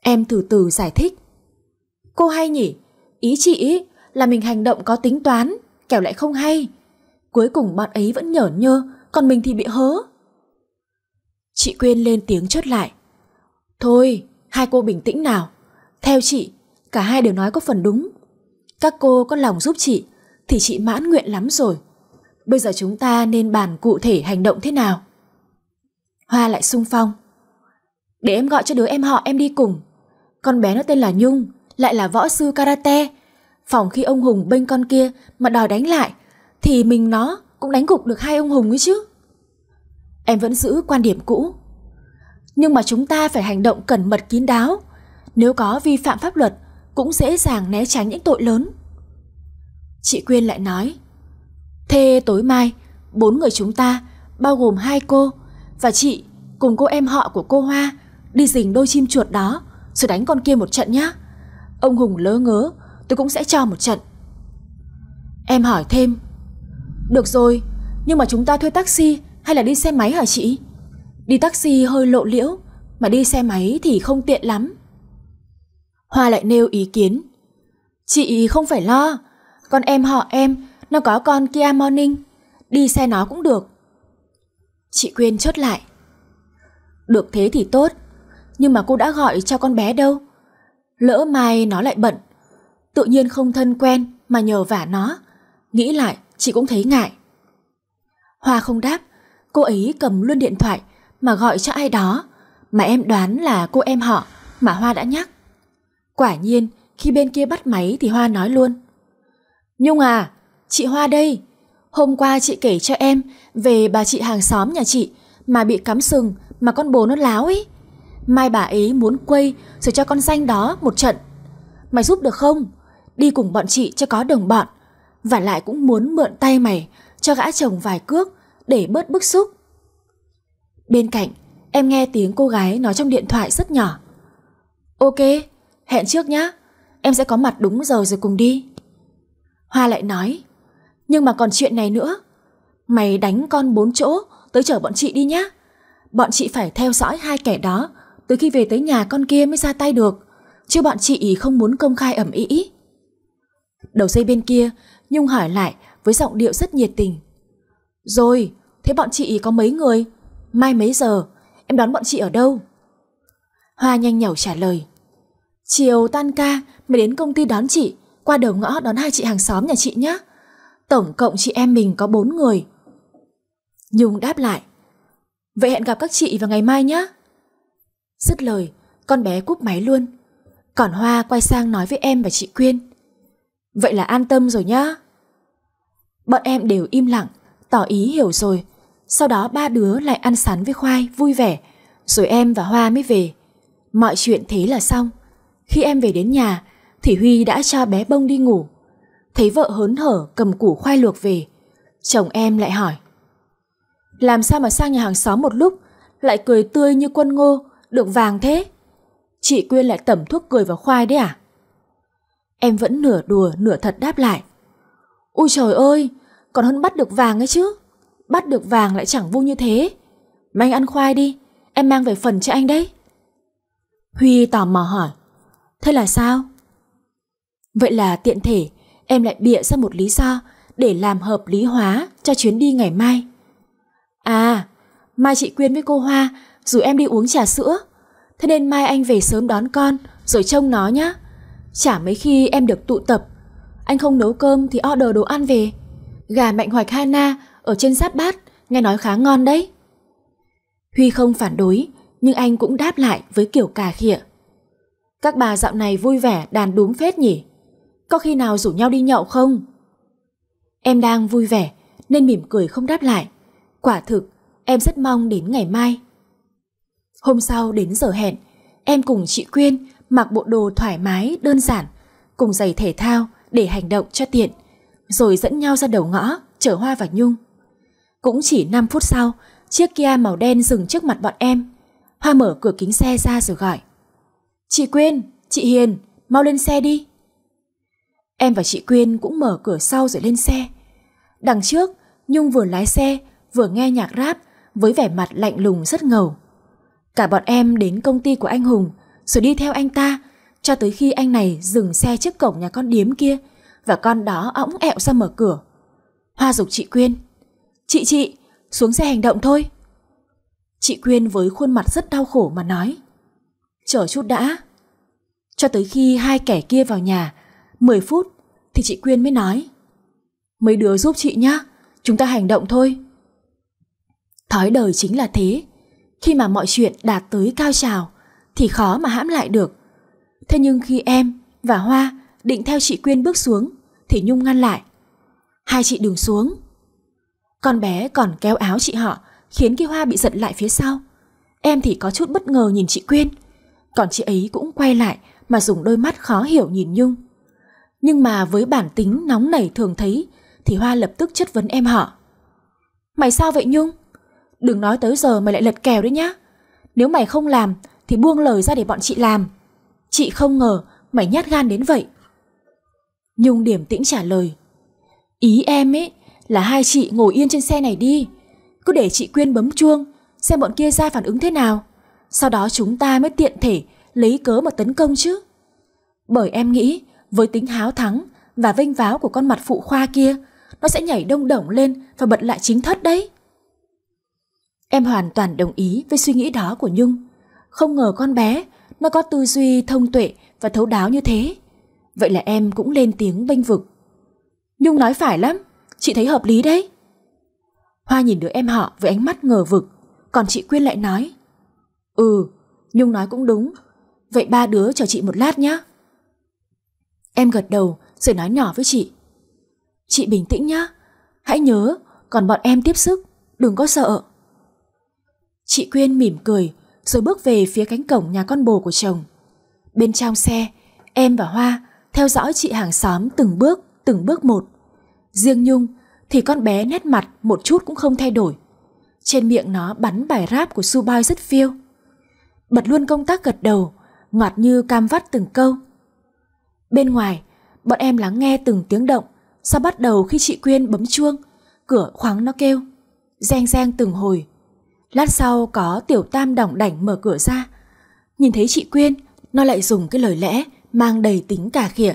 Em từ từ giải thích. Cô hay nhỉ? Ý chị ý là mình hành động có tính toán, kẻo lại không hay. Cuối cùng bọn ấy vẫn nhởn nhơ, còn mình thì bị hớ. Chị Quyên lên tiếng chốt lại. Thôi, hai cô bình tĩnh nào. Theo chị, cả hai đều nói có phần đúng. Các cô có lòng giúp chị, thì chị mãn nguyện lắm rồi. Bây giờ chúng ta nên bàn cụ thể hành động thế nào. Hoa lại sung phong. Để em gọi cho đứa em họ em đi cùng. Con bé nó tên là Nhung, lại là võ sư karate. Phòng khi ông Hùng bênh con kia mà đòi đánh lại, thì mình nó cũng đánh gục được hai ông Hùng ấy chứ. Em vẫn giữ quan điểm cũ. Nhưng mà chúng ta phải hành động cẩn mật kín đáo. Nếu có vi phạm pháp luật, cũng dễ dàng né tránh những tội lớn. Chị Quyên lại nói, Thế tối mai, bốn người chúng ta, bao gồm hai cô và chị cùng cô em họ của cô Hoa, đi rình đôi chim chuột đó rồi đánh con kia một trận nhá Ông Hùng lớ ngớ Tôi cũng sẽ cho một trận Em hỏi thêm Được rồi Nhưng mà chúng ta thuê taxi Hay là đi xe máy hả chị Đi taxi hơi lộ liễu Mà đi xe máy thì không tiện lắm Hoa lại nêu ý kiến Chị không phải lo Con em họ em Nó có con Kia Morning Đi xe nó cũng được Chị Quyên chốt lại Được thế thì tốt nhưng mà cô đã gọi cho con bé đâu. Lỡ mai nó lại bận, tự nhiên không thân quen mà nhờ vả nó. Nghĩ lại, chị cũng thấy ngại. Hoa không đáp, cô ấy cầm luôn điện thoại mà gọi cho ai đó, mà em đoán là cô em họ mà Hoa đã nhắc. Quả nhiên, khi bên kia bắt máy thì Hoa nói luôn. Nhung à, chị Hoa đây. Hôm qua chị kể cho em về bà chị hàng xóm nhà chị mà bị cắm sừng mà con bố nó láo ấy. Mai bà ấy muốn quay rồi cho con danh đó một trận. Mày giúp được không? Đi cùng bọn chị cho có đồng bọn. Và lại cũng muốn mượn tay mày cho gã chồng vài cước để bớt bức xúc. Bên cạnh, em nghe tiếng cô gái nói trong điện thoại rất nhỏ. Ok, hẹn trước nhá. Em sẽ có mặt đúng giờ rồi cùng đi. Hoa lại nói, nhưng mà còn chuyện này nữa. Mày đánh con bốn chỗ tới chở bọn chị đi nhá. Bọn chị phải theo dõi hai kẻ đó từ khi về tới nhà con kia mới ra tay được Chứ bọn chị không muốn công khai ẩm ý Đầu dây bên kia Nhung hỏi lại với giọng điệu rất nhiệt tình Rồi Thế bọn chị có mấy người Mai mấy giờ Em đón bọn chị ở đâu Hoa nhanh nhảu trả lời Chiều tan ca mới đến công ty đón chị Qua đầu ngõ đón hai chị hàng xóm nhà chị nhé Tổng cộng chị em mình có bốn người Nhung đáp lại Vậy hẹn gặp các chị vào ngày mai nhé Dứt lời, con bé cúp máy luôn. Còn Hoa quay sang nói với em và chị Quyên. Vậy là an tâm rồi nhá. Bọn em đều im lặng, tỏ ý hiểu rồi. Sau đó ba đứa lại ăn sắn với khoai, vui vẻ. Rồi em và Hoa mới về. Mọi chuyện thế là xong. Khi em về đến nhà, thì Huy đã cho bé bông đi ngủ. Thấy vợ hớn hở cầm củ khoai luộc về. Chồng em lại hỏi. Làm sao mà sang nhà hàng xóm một lúc, lại cười tươi như quân ngô, được vàng thế? Chị Quyên lại tẩm thuốc cười vào khoai đấy à? Em vẫn nửa đùa nửa thật đáp lại. Ôi trời ơi, còn hơn bắt được vàng ấy chứ. Bắt được vàng lại chẳng vui như thế. Mà anh ăn khoai đi, em mang về phần cho anh đấy. Huy tò mò hỏi, thế là sao? Vậy là tiện thể, em lại bịa ra một lý do để làm hợp lý hóa cho chuyến đi ngày mai. À, mai chị Quyên với cô Hoa dù em đi uống trà sữa. Thế nên mai anh về sớm đón con, rồi trông nó nhá. Chả mấy khi em được tụ tập. Anh không nấu cơm thì order đồ ăn về. Gà mạnh hoạch Hana ở trên giáp bát, nghe nói khá ngon đấy. Huy không phản đối, nhưng anh cũng đáp lại với kiểu cà khịa. Các bà dạo này vui vẻ đàn đúng phết nhỉ? Có khi nào rủ nhau đi nhậu không? Em đang vui vẻ nên mỉm cười không đáp lại. Quả thực, em rất mong đến ngày mai Hôm sau đến giờ hẹn, em cùng chị Quyên mặc bộ đồ thoải mái, đơn giản, cùng giày thể thao để hành động cho tiện, rồi dẫn nhau ra đầu ngõ, chở Hoa và Nhung. Cũng chỉ 5 phút sau, chiếc Kia màu đen dừng trước mặt bọn em. Hoa mở cửa kính xe ra rồi gọi. Chị Quyên, chị Hiền, mau lên xe đi. Em và chị Quyên cũng mở cửa sau rồi lên xe. Đằng trước, Nhung vừa lái xe, vừa nghe nhạc rap với vẻ mặt lạnh lùng rất ngầu. Cả bọn em đến công ty của anh Hùng Rồi đi theo anh ta Cho tới khi anh này dừng xe trước cổng nhà con điếm kia Và con đó õng ẹo ra mở cửa Hoa dục chị Quyên Chị chị xuống xe hành động thôi Chị Quyên với khuôn mặt rất đau khổ mà nói Chờ chút đã Cho tới khi hai kẻ kia vào nhà 10 phút Thì chị Quyên mới nói Mấy đứa giúp chị nhá Chúng ta hành động thôi Thói đời chính là thế khi mà mọi chuyện đạt tới cao trào thì khó mà hãm lại được. Thế nhưng khi em và Hoa định theo chị Quyên bước xuống thì Nhung ngăn lại. Hai chị đừng xuống. Con bé còn kéo áo chị họ khiến cái Hoa bị giật lại phía sau. Em thì có chút bất ngờ nhìn chị Quyên. Còn chị ấy cũng quay lại mà dùng đôi mắt khó hiểu nhìn Nhung. Nhưng mà với bản tính nóng nảy thường thấy thì Hoa lập tức chất vấn em họ. Mày sao vậy Nhung? Đừng nói tới giờ mày lại lật kèo đấy nhá Nếu mày không làm Thì buông lời ra để bọn chị làm Chị không ngờ mày nhát gan đến vậy Nhung điểm tĩnh trả lời Ý em ấy Là hai chị ngồi yên trên xe này đi Cứ để chị Quyên bấm chuông Xem bọn kia ra phản ứng thế nào Sau đó chúng ta mới tiện thể Lấy cớ mà tấn công chứ Bởi em nghĩ với tính háo thắng Và vinh váo của con mặt phụ khoa kia Nó sẽ nhảy đông đổng lên Và bật lại chính thất đấy Em hoàn toàn đồng ý với suy nghĩ đó của Nhung. Không ngờ con bé, nó có tư duy thông tuệ và thấu đáo như thế. Vậy là em cũng lên tiếng bênh vực. Nhung nói phải lắm, chị thấy hợp lý đấy. Hoa nhìn đứa em họ với ánh mắt ngờ vực, còn chị Quyên lại nói. Ừ, Nhung nói cũng đúng. Vậy ba đứa chờ chị một lát nhé. Em gật đầu rồi nói nhỏ với chị. Chị bình tĩnh nhá, hãy nhớ còn bọn em tiếp sức, đừng có sợ. Chị Quyên mỉm cười rồi bước về phía cánh cổng nhà con bồ của chồng. Bên trong xe, em và Hoa theo dõi chị hàng xóm từng bước, từng bước một. Riêng Nhung thì con bé nét mặt một chút cũng không thay đổi. Trên miệng nó bắn bài rap của Subai rất phiêu. Bật luôn công tác gật đầu, ngọt như cam vắt từng câu. Bên ngoài, bọn em lắng nghe từng tiếng động, sau bắt đầu khi chị Quyên bấm chuông, cửa khoáng nó kêu. Reng reng từng hồi, Lát sau có tiểu tam đỏng đảnh mở cửa ra. Nhìn thấy chị Quyên, nó lại dùng cái lời lẽ mang đầy tính cả khịa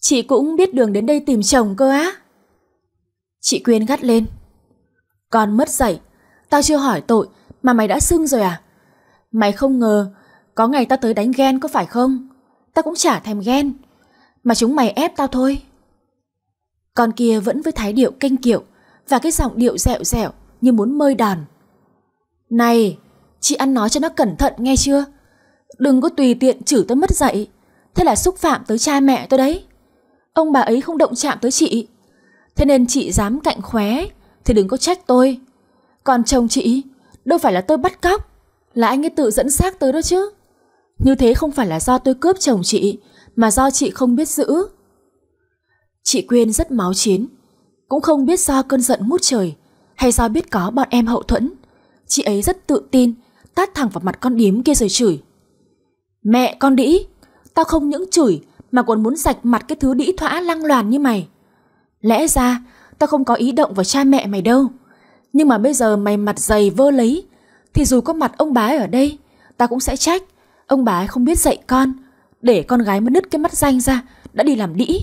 Chị cũng biết đường đến đây tìm chồng cơ á. Chị Quyên gắt lên. Con mất dạy, tao chưa hỏi tội mà mày đã xưng rồi à? Mày không ngờ, có ngày tao tới đánh ghen có phải không? Tao cũng chả thèm ghen, mà chúng mày ép tao thôi. Con kia vẫn với thái điệu kênh kiệu và cái giọng điệu dẹo dẹo như muốn mơi đàn. Này, chị ăn nói cho nó cẩn thận nghe chưa? Đừng có tùy tiện chửi tôi mất dạy, thế là xúc phạm tới cha mẹ tôi đấy. Ông bà ấy không động chạm tới chị, thế nên chị dám cạnh khóe thì đừng có trách tôi. Còn chồng chị, đâu phải là tôi bắt cóc, là anh ấy tự dẫn xác tới đó chứ. Như thế không phải là do tôi cướp chồng chị, mà do chị không biết giữ. Chị Quyên rất máu chiến, cũng không biết do cơn giận mút trời hay do biết có bọn em hậu thuẫn. Chị ấy rất tự tin, tát thẳng vào mặt con điếm kia rồi chửi. Mẹ con đĩ, tao không những chửi mà còn muốn sạch mặt cái thứ đĩ thỏa lăng loàn như mày. Lẽ ra tao không có ý động vào cha mẹ mày đâu. Nhưng mà bây giờ mày mặt dày vơ lấy Thì dù có mặt ông bá ở đây tao cũng sẽ trách Ông bá không biết dạy con Để con gái mới nứt cái mắt danh ra Đã đi làm đĩ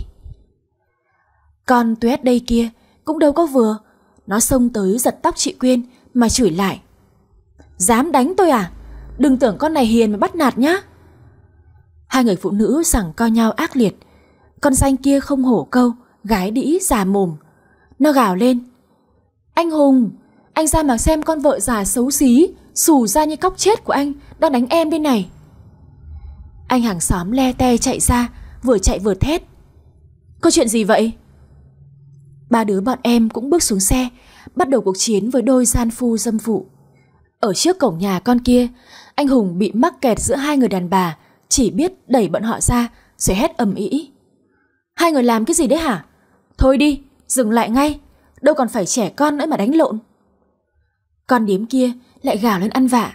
Con tuyết đây kia Cũng đâu có vừa nó xông tới giật tóc chị Quyên Mà chửi lại Dám đánh tôi à Đừng tưởng con này hiền mà bắt nạt nhá Hai người phụ nữ sẵn co nhau ác liệt Con xanh kia không hổ câu Gái đĩ già mồm Nó gào lên Anh Hùng Anh ra mà xem con vợ già xấu xí Xù ra như cóc chết của anh Đang đánh em đây này Anh hàng xóm le te chạy ra Vừa chạy vừa thét Có chuyện gì vậy Ba đứa bọn em cũng bước xuống xe, bắt đầu cuộc chiến với đôi gian phu dâm phụ. Ở trước cổng nhà con kia, anh Hùng bị mắc kẹt giữa hai người đàn bà, chỉ biết đẩy bọn họ ra, rồi hét ầm ĩ. Hai người làm cái gì đấy hả? Thôi đi, dừng lại ngay, đâu còn phải trẻ con nữa mà đánh lộn. Con điếm kia lại gào lên ăn vạ.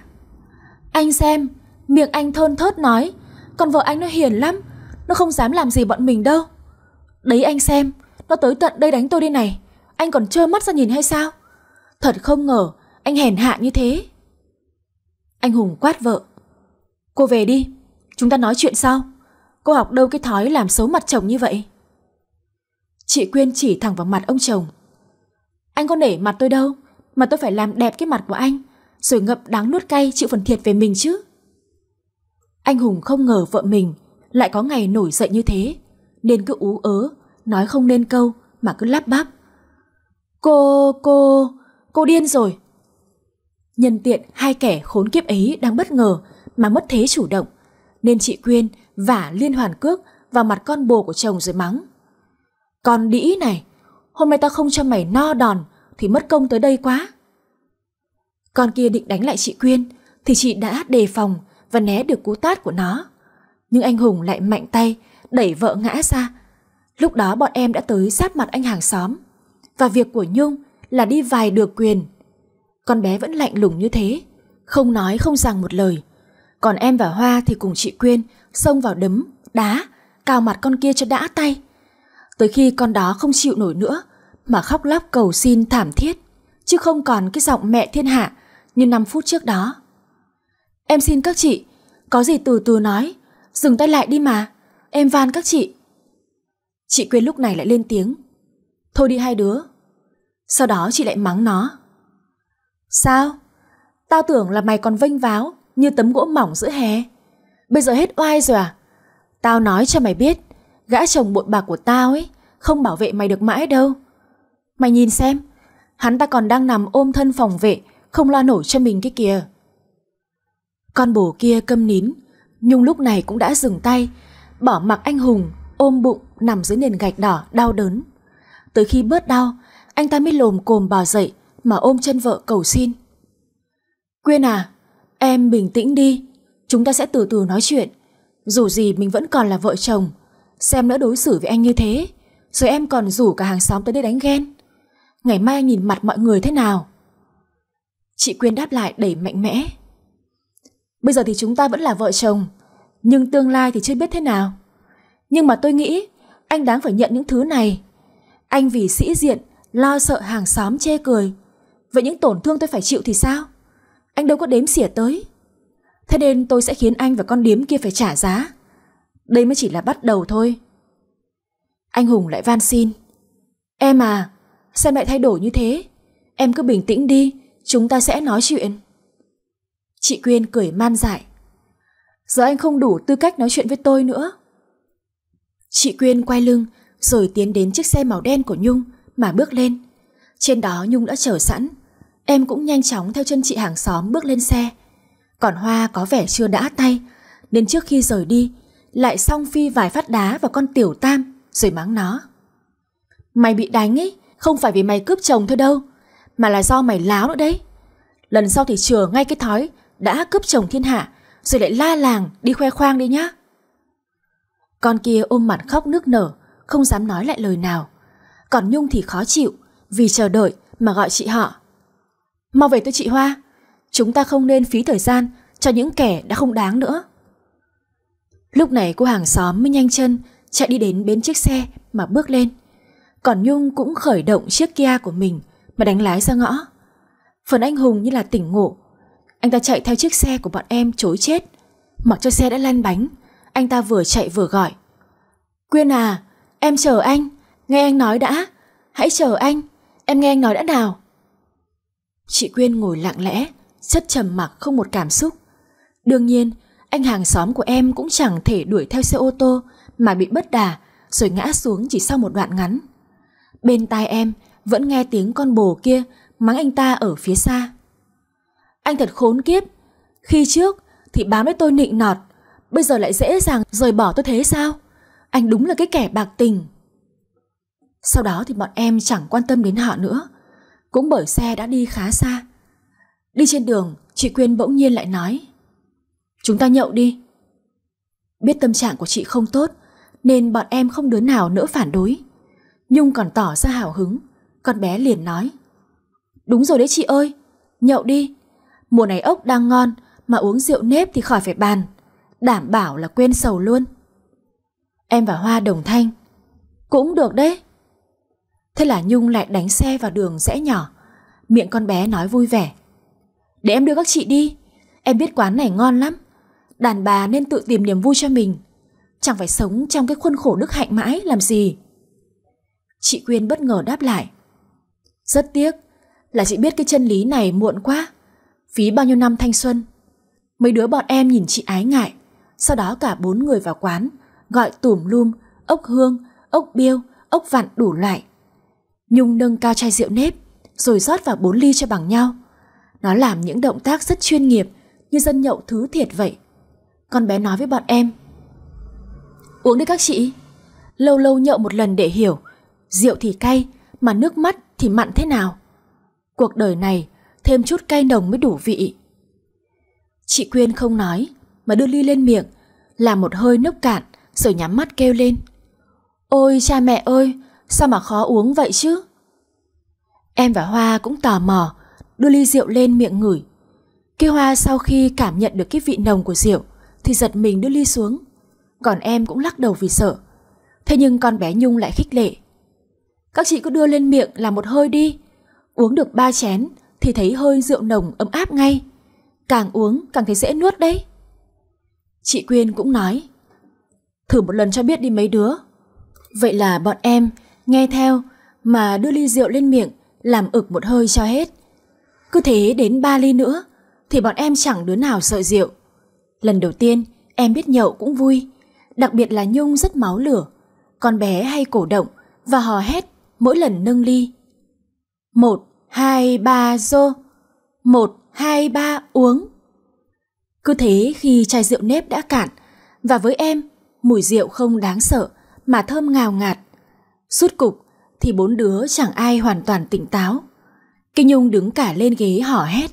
Anh xem, miệng anh thôn thớt nói, còn vợ anh nó hiền lắm, nó không dám làm gì bọn mình đâu. Đấy anh xem, nó tới tận đây đánh tôi đi này Anh còn trơ mắt ra nhìn hay sao Thật không ngờ anh hèn hạ như thế Anh Hùng quát vợ Cô về đi Chúng ta nói chuyện sau Cô học đâu cái thói làm xấu mặt chồng như vậy Chị Quyên chỉ thẳng vào mặt ông chồng Anh có nể mặt tôi đâu Mà tôi phải làm đẹp cái mặt của anh Rồi ngập đắng nuốt cay chịu phần thiệt về mình chứ Anh Hùng không ngờ vợ mình Lại có ngày nổi dậy như thế Nên cứ ú ớ nói không nên câu mà cứ lắp bắp. Cô, cô, cô điên rồi. Nhân tiện hai kẻ khốn kiếp ấy đang bất ngờ mà mất thế chủ động, nên chị Quyên vả liên hoàn cước vào mặt con bồ của chồng rồi mắng. Con đĩ này, hôm nay tao không cho mày no đòn thì mất công tới đây quá. Con kia định đánh lại chị Quyên thì chị đã đề phòng và né được cú tát của nó. Nhưng anh Hùng lại mạnh tay đẩy vợ ngã ra Lúc đó bọn em đã tới sát mặt anh hàng xóm. Và việc của Nhung là đi vài được quyền. Con bé vẫn lạnh lùng như thế, không nói không rằng một lời. Còn em và Hoa thì cùng chị Quyên xông vào đấm, đá, cào mặt con kia cho đã tay. Tới khi con đó không chịu nổi nữa mà khóc lóc cầu xin thảm thiết, chứ không còn cái giọng mẹ thiên hạ như 5 phút trước đó. Em xin các chị, có gì từ từ nói, dừng tay lại đi mà, em van các chị. Chị Quyên lúc này lại lên tiếng Thôi đi hai đứa Sau đó chị lại mắng nó Sao? Tao tưởng là mày còn vênh váo Như tấm gỗ mỏng giữa hè Bây giờ hết oai rồi à? Tao nói cho mày biết Gã chồng bội bạc của tao ấy Không bảo vệ mày được mãi đâu Mày nhìn xem Hắn ta còn đang nằm ôm thân phòng vệ Không lo nổi cho mình cái kìa Con bồ kia câm nín Nhung lúc này cũng đã dừng tay Bỏ mặc anh hùng ôm bụng nằm dưới nền gạch đỏ đau đớn. Tới khi bớt đau, anh ta mới lồm cồm bò dậy mà ôm chân vợ cầu xin. Quyên à, em bình tĩnh đi, chúng ta sẽ từ từ nói chuyện. Dù gì mình vẫn còn là vợ chồng, xem nữa đối xử với anh như thế, rồi em còn rủ cả hàng xóm tới đây đánh ghen. Ngày mai anh nhìn mặt mọi người thế nào? Chị Quyên đáp lại đầy mạnh mẽ. Bây giờ thì chúng ta vẫn là vợ chồng, nhưng tương lai thì chưa biết thế nào. Nhưng mà tôi nghĩ anh đáng phải nhận những thứ này. Anh vì sĩ diện, lo sợ hàng xóm chê cười. Vậy những tổn thương tôi phải chịu thì sao? Anh đâu có đếm xỉa tới. Thế nên tôi sẽ khiến anh và con điếm kia phải trả giá. Đây mới chỉ là bắt đầu thôi. Anh Hùng lại van xin. Em à, xem mẹ thay đổi như thế? Em cứ bình tĩnh đi, chúng ta sẽ nói chuyện. Chị Quyên cười man dại. Giờ anh không đủ tư cách nói chuyện với tôi nữa. Chị Quyên quay lưng rồi tiến đến chiếc xe màu đen của Nhung mà bước lên. Trên đó Nhung đã chờ sẵn. Em cũng nhanh chóng theo chân chị hàng xóm bước lên xe. Còn Hoa có vẻ chưa đã tay nên trước khi rời đi lại xong phi vài phát đá vào con tiểu tam rồi mắng nó. Mày bị đánh ấy, không phải vì mày cướp chồng thôi đâu, mà là do mày láo nữa đấy. Lần sau thì chừa ngay cái thói đã cướp chồng thiên hạ rồi lại la làng đi khoe khoang đi nhá. Con kia ôm mặt khóc nước nở, không dám nói lại lời nào. Còn Nhung thì khó chịu, vì chờ đợi mà gọi chị họ. Mau về tôi chị Hoa, chúng ta không nên phí thời gian cho những kẻ đã không đáng nữa. Lúc này cô hàng xóm mới nhanh chân chạy đi đến bến chiếc xe mà bước lên. Còn Nhung cũng khởi động chiếc Kia của mình mà đánh lái ra ngõ. Phần anh hùng như là tỉnh ngộ. Anh ta chạy theo chiếc xe của bọn em chối chết, mặc cho xe đã lăn bánh anh ta vừa chạy vừa gọi. Quyên à, em chờ anh, nghe anh nói đã, hãy chờ anh, em nghe anh nói đã nào. Chị Quyên ngồi lặng lẽ, rất trầm mặc không một cảm xúc. Đương nhiên, anh hàng xóm của em cũng chẳng thể đuổi theo xe ô tô mà bị bất đà rồi ngã xuống chỉ sau một đoạn ngắn. Bên tai em vẫn nghe tiếng con bồ kia mắng anh ta ở phía xa. Anh thật khốn kiếp, khi trước thì bám với tôi nịnh nọt, bây giờ lại dễ dàng rời bỏ tôi thế sao? Anh đúng là cái kẻ bạc tình. Sau đó thì bọn em chẳng quan tâm đến họ nữa, cũng bởi xe đã đi khá xa. Đi trên đường, chị Quyên bỗng nhiên lại nói Chúng ta nhậu đi. Biết tâm trạng của chị không tốt, nên bọn em không đứa nào nữa phản đối. Nhung còn tỏ ra hào hứng, con bé liền nói Đúng rồi đấy chị ơi, nhậu đi. Mùa này ốc đang ngon, mà uống rượu nếp thì khỏi phải bàn đảm bảo là quên sầu luôn. Em và Hoa đồng thanh. Cũng được đấy. Thế là Nhung lại đánh xe vào đường rẽ nhỏ. Miệng con bé nói vui vẻ. Để em đưa các chị đi. Em biết quán này ngon lắm. Đàn bà nên tự tìm niềm vui cho mình. Chẳng phải sống trong cái khuôn khổ đức hạnh mãi làm gì. Chị Quyên bất ngờ đáp lại. Rất tiếc là chị biết cái chân lý này muộn quá. Phí bao nhiêu năm thanh xuân. Mấy đứa bọn em nhìn chị ái ngại. Sau đó cả bốn người vào quán, gọi tùm lum, ốc hương, ốc biêu, ốc vặn đủ loại. Nhung nâng cao chai rượu nếp, rồi rót vào bốn ly cho bằng nhau. Nó làm những động tác rất chuyên nghiệp, như dân nhậu thứ thiệt vậy. Con bé nói với bọn em. Uống đi các chị. Lâu lâu nhậu một lần để hiểu, rượu thì cay, mà nước mắt thì mặn thế nào. Cuộc đời này, thêm chút cay nồng mới đủ vị. Chị Quyên không nói, mà đưa ly lên miệng, làm một hơi nước cạn rồi nhắm mắt kêu lên. Ôi cha mẹ ơi, sao mà khó uống vậy chứ? Em và Hoa cũng tò mò, đưa ly rượu lên miệng ngửi. Kia Hoa sau khi cảm nhận được cái vị nồng của rượu thì giật mình đưa ly xuống. Còn em cũng lắc đầu vì sợ. Thế nhưng con bé Nhung lại khích lệ. Các chị cứ đưa lên miệng làm một hơi đi. Uống được ba chén thì thấy hơi rượu nồng ấm áp ngay. Càng uống càng thấy dễ nuốt đấy. Chị Quyên cũng nói Thử một lần cho biết đi mấy đứa Vậy là bọn em nghe theo mà đưa ly rượu lên miệng làm ực một hơi cho hết. Cứ thế đến ba ly nữa thì bọn em chẳng đứa nào sợ rượu. Lần đầu tiên em biết nhậu cũng vui, đặc biệt là Nhung rất máu lửa, con bé hay cổ động và hò hét mỗi lần nâng ly. Một, hai, ba, rô. Một, hai, ba, uống. Cứ thế khi chai rượu nếp đã cạn, và với em, mùi rượu không đáng sợ mà thơm ngào ngạt. Suốt cục thì bốn đứa chẳng ai hoàn toàn tỉnh táo. Kinh Nhung đứng cả lên ghế hỏ hét.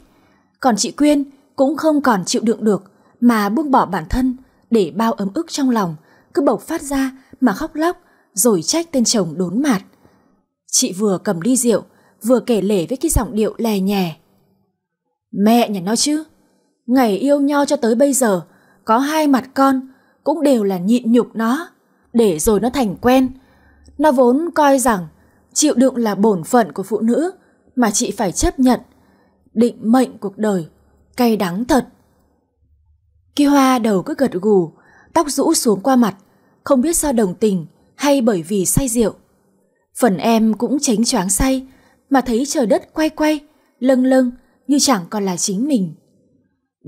Còn chị Quyên cũng không còn chịu đựng được mà buông bỏ bản thân để bao ấm ức trong lòng cứ bộc phát ra mà khóc lóc rồi trách tên chồng đốn mạt. Chị vừa cầm ly rượu vừa kể lể với cái giọng điệu lè nhè. Mẹ nhà nó chứ, Ngày yêu nhau cho tới bây giờ, có hai mặt con cũng đều là nhịn nhục nó, để rồi nó thành quen. Nó vốn coi rằng chịu đựng là bổn phận của phụ nữ mà chị phải chấp nhận. Định mệnh cuộc đời, cay đắng thật. Ki Hoa đầu cứ gật gù, tóc rũ xuống qua mặt, không biết do đồng tình hay bởi vì say rượu. Phần em cũng tránh choáng say, mà thấy trời đất quay quay, lâng lâng như chẳng còn là chính mình.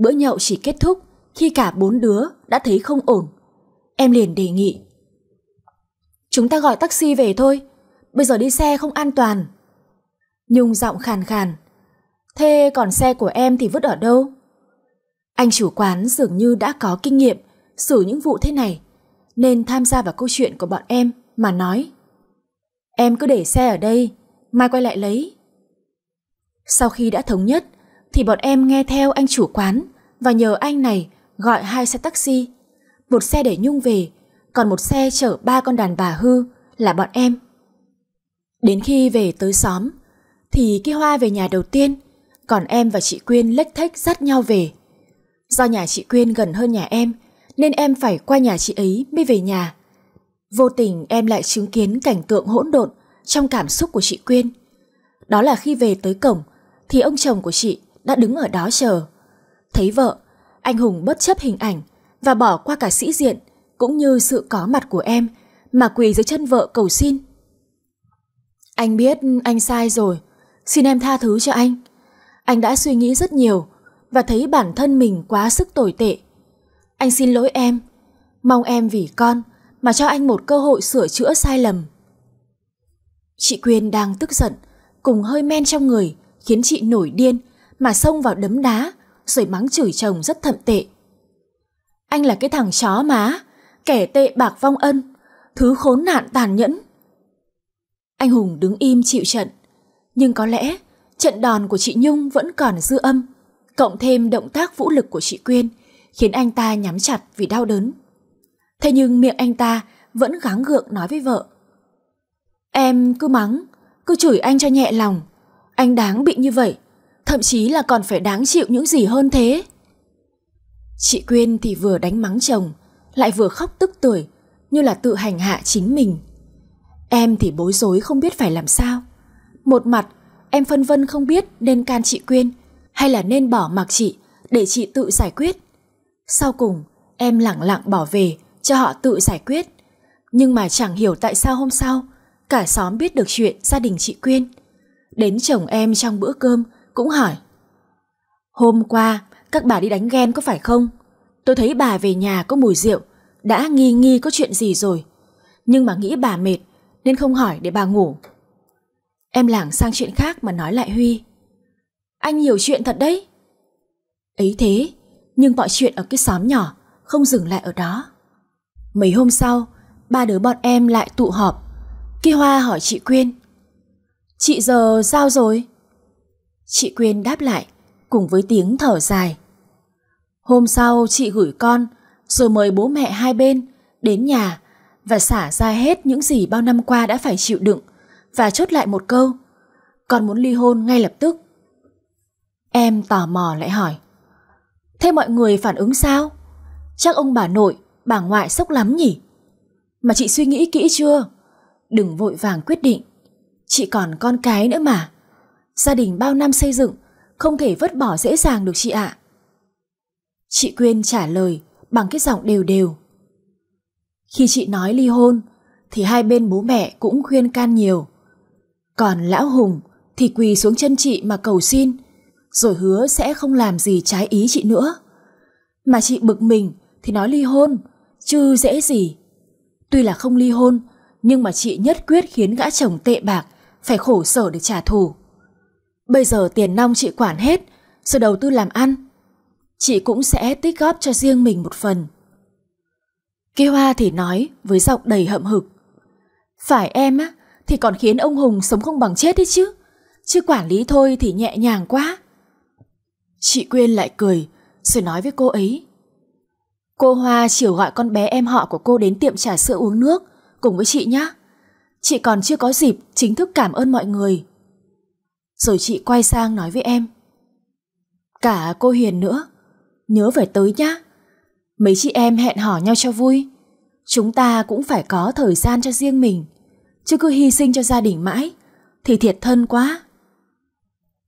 Bữa nhậu chỉ kết thúc khi cả bốn đứa đã thấy không ổn. Em liền đề nghị. Chúng ta gọi taxi về thôi, bây giờ đi xe không an toàn. Nhung giọng khàn khàn. Thế còn xe của em thì vứt ở đâu? Anh chủ quán dường như đã có kinh nghiệm xử những vụ thế này, nên tham gia vào câu chuyện của bọn em mà nói. Em cứ để xe ở đây, mai quay lại lấy. Sau khi đã thống nhất, thì bọn em nghe theo anh chủ quán và nhờ anh này gọi hai xe taxi. Một xe để Nhung về, còn một xe chở ba con đàn bà hư là bọn em. Đến khi về tới xóm, thì cái hoa về nhà đầu tiên, còn em và chị Quyên lếch thách dắt nhau về. Do nhà chị Quyên gần hơn nhà em, nên em phải qua nhà chị ấy mới về nhà. Vô tình em lại chứng kiến cảnh tượng hỗn độn trong cảm xúc của chị Quyên. Đó là khi về tới cổng, thì ông chồng của chị đã đứng ở đó chờ. Thấy vợ, anh Hùng bất chấp hình ảnh và bỏ qua cả sĩ diện cũng như sự có mặt của em mà quỳ dưới chân vợ cầu xin. Anh biết anh sai rồi, xin em tha thứ cho anh. Anh đã suy nghĩ rất nhiều và thấy bản thân mình quá sức tồi tệ. Anh xin lỗi em, mong em vì con mà cho anh một cơ hội sửa chữa sai lầm. Chị Quyên đang tức giận, cùng hơi men trong người khiến chị nổi điên mà xông vào đấm đá, rồi mắng chửi chồng rất thậm tệ. Anh là cái thằng chó má, kẻ tệ bạc vong ân, thứ khốn nạn tàn nhẫn. Anh Hùng đứng im chịu trận, nhưng có lẽ trận đòn của chị Nhung vẫn còn dư âm, cộng thêm động tác vũ lực của chị Quyên khiến anh ta nhắm chặt vì đau đớn. Thế nhưng miệng anh ta vẫn gắng gượng nói với vợ. Em cứ mắng, cứ chửi anh cho nhẹ lòng, anh đáng bị như vậy thậm chí là còn phải đáng chịu những gì hơn thế. Chị Quyên thì vừa đánh mắng chồng, lại vừa khóc tức tuổi, như là tự hành hạ chính mình. Em thì bối rối không biết phải làm sao. Một mặt, em phân vân không biết nên can chị Quyên hay là nên bỏ mặc chị để chị tự giải quyết. Sau cùng, em lặng lặng bỏ về cho họ tự giải quyết. Nhưng mà chẳng hiểu tại sao hôm sau, cả xóm biết được chuyện gia đình chị Quyên. Đến chồng em trong bữa cơm cũng hỏi Hôm qua các bà đi đánh ghen có phải không? Tôi thấy bà về nhà có mùi rượu Đã nghi nghi có chuyện gì rồi Nhưng mà nghĩ bà mệt Nên không hỏi để bà ngủ Em lảng sang chuyện khác mà nói lại Huy Anh nhiều chuyện thật đấy Ấy thế Nhưng mọi chuyện ở cái xóm nhỏ Không dừng lại ở đó Mấy hôm sau Ba đứa bọn em lại tụ họp Kia Hoa hỏi chị Quyên Chị giờ sao rồi? Chị Quyên đáp lại, cùng với tiếng thở dài. Hôm sau chị gửi con, rồi mời bố mẹ hai bên đến nhà và xả ra hết những gì bao năm qua đã phải chịu đựng và chốt lại một câu. Con muốn ly hôn ngay lập tức. Em tò mò lại hỏi. Thế mọi người phản ứng sao? Chắc ông bà nội, bà ngoại sốc lắm nhỉ? Mà chị suy nghĩ kỹ chưa? Đừng vội vàng quyết định. Chị còn con cái nữa mà. Gia đình bao năm xây dựng, không thể vứt bỏ dễ dàng được chị ạ. Chị Quyên trả lời bằng cái giọng đều đều. Khi chị nói ly hôn, thì hai bên bố mẹ cũng khuyên can nhiều. Còn lão Hùng thì quỳ xuống chân chị mà cầu xin, rồi hứa sẽ không làm gì trái ý chị nữa. Mà chị bực mình thì nói ly hôn, chứ dễ gì. Tuy là không ly hôn, nhưng mà chị nhất quyết khiến gã chồng tệ bạc phải khổ sở để trả thù. Bây giờ tiền nong chị quản hết, rồi đầu tư làm ăn. Chị cũng sẽ tích góp cho riêng mình một phần. Kỳ Hoa thì nói với giọng đầy hậm hực. Phải em á, thì còn khiến ông Hùng sống không bằng chết đấy chứ. Chứ quản lý thôi thì nhẹ nhàng quá. Chị Quyên lại cười, rồi nói với cô ấy. Cô Hoa chiều gọi con bé em họ của cô đến tiệm trà sữa uống nước, cùng với chị nhá, Chị còn chưa có dịp chính thức cảm ơn mọi người rồi chị quay sang nói với em. Cả cô Hiền nữa, nhớ phải tới nhá. Mấy chị em hẹn hò nhau cho vui. Chúng ta cũng phải có thời gian cho riêng mình, chứ cứ hy sinh cho gia đình mãi, thì thiệt thân quá.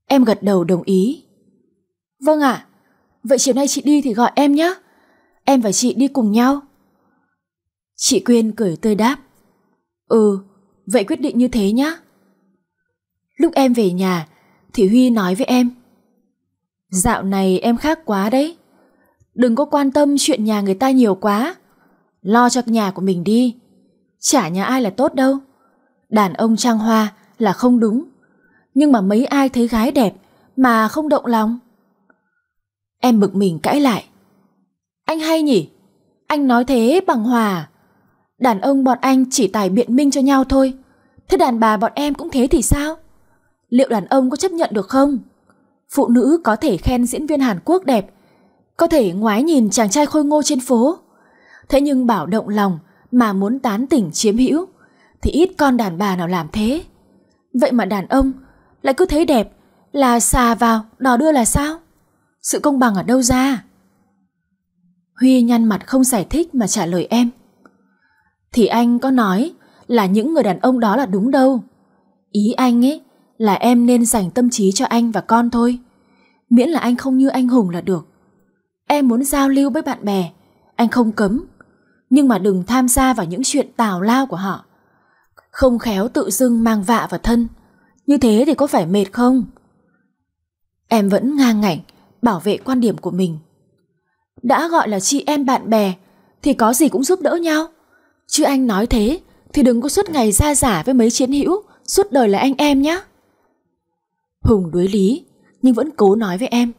Em gật đầu đồng ý. Vâng ạ, vậy chiều nay chị đi thì gọi em nhé. Em và chị đi cùng nhau. Chị Quyên cười tươi đáp. Ừ, vậy quyết định như thế nhé. Lúc em về nhà, thì Huy nói với em. Dạo này em khác quá đấy. Đừng có quan tâm chuyện nhà người ta nhiều quá. Lo cho nhà của mình đi. Chả nhà ai là tốt đâu. Đàn ông trang hoa là không đúng. Nhưng mà mấy ai thấy gái đẹp mà không động lòng. Em bực mình cãi lại. Anh hay nhỉ? Anh nói thế bằng hòa Đàn ông bọn anh chỉ tài biện minh cho nhau thôi Thế đàn bà bọn em cũng thế thì sao? liệu đàn ông có chấp nhận được không? Phụ nữ có thể khen diễn viên Hàn Quốc đẹp, có thể ngoái nhìn chàng trai khôi ngô trên phố. Thế nhưng bảo động lòng mà muốn tán tỉnh chiếm hữu thì ít con đàn bà nào làm thế. Vậy mà đàn ông lại cứ thấy đẹp là xà vào, đò đưa là sao? Sự công bằng ở đâu ra? Huy nhăn mặt không giải thích mà trả lời em. Thì anh có nói là những người đàn ông đó là đúng đâu. Ý anh ấy là em nên dành tâm trí cho anh và con thôi. Miễn là anh không như anh Hùng là được. Em muốn giao lưu với bạn bè, anh không cấm. Nhưng mà đừng tham gia vào những chuyện tào lao của họ. Không khéo tự dưng mang vạ vào thân. Như thế thì có phải mệt không? Em vẫn ngang ngảnh bảo vệ quan điểm của mình. Đã gọi là chị em bạn bè thì có gì cũng giúp đỡ nhau. Chứ anh nói thế thì đừng có suốt ngày ra giả với mấy chiến hữu suốt đời là anh em nhé. Hùng đối lý nhưng vẫn cố nói với em.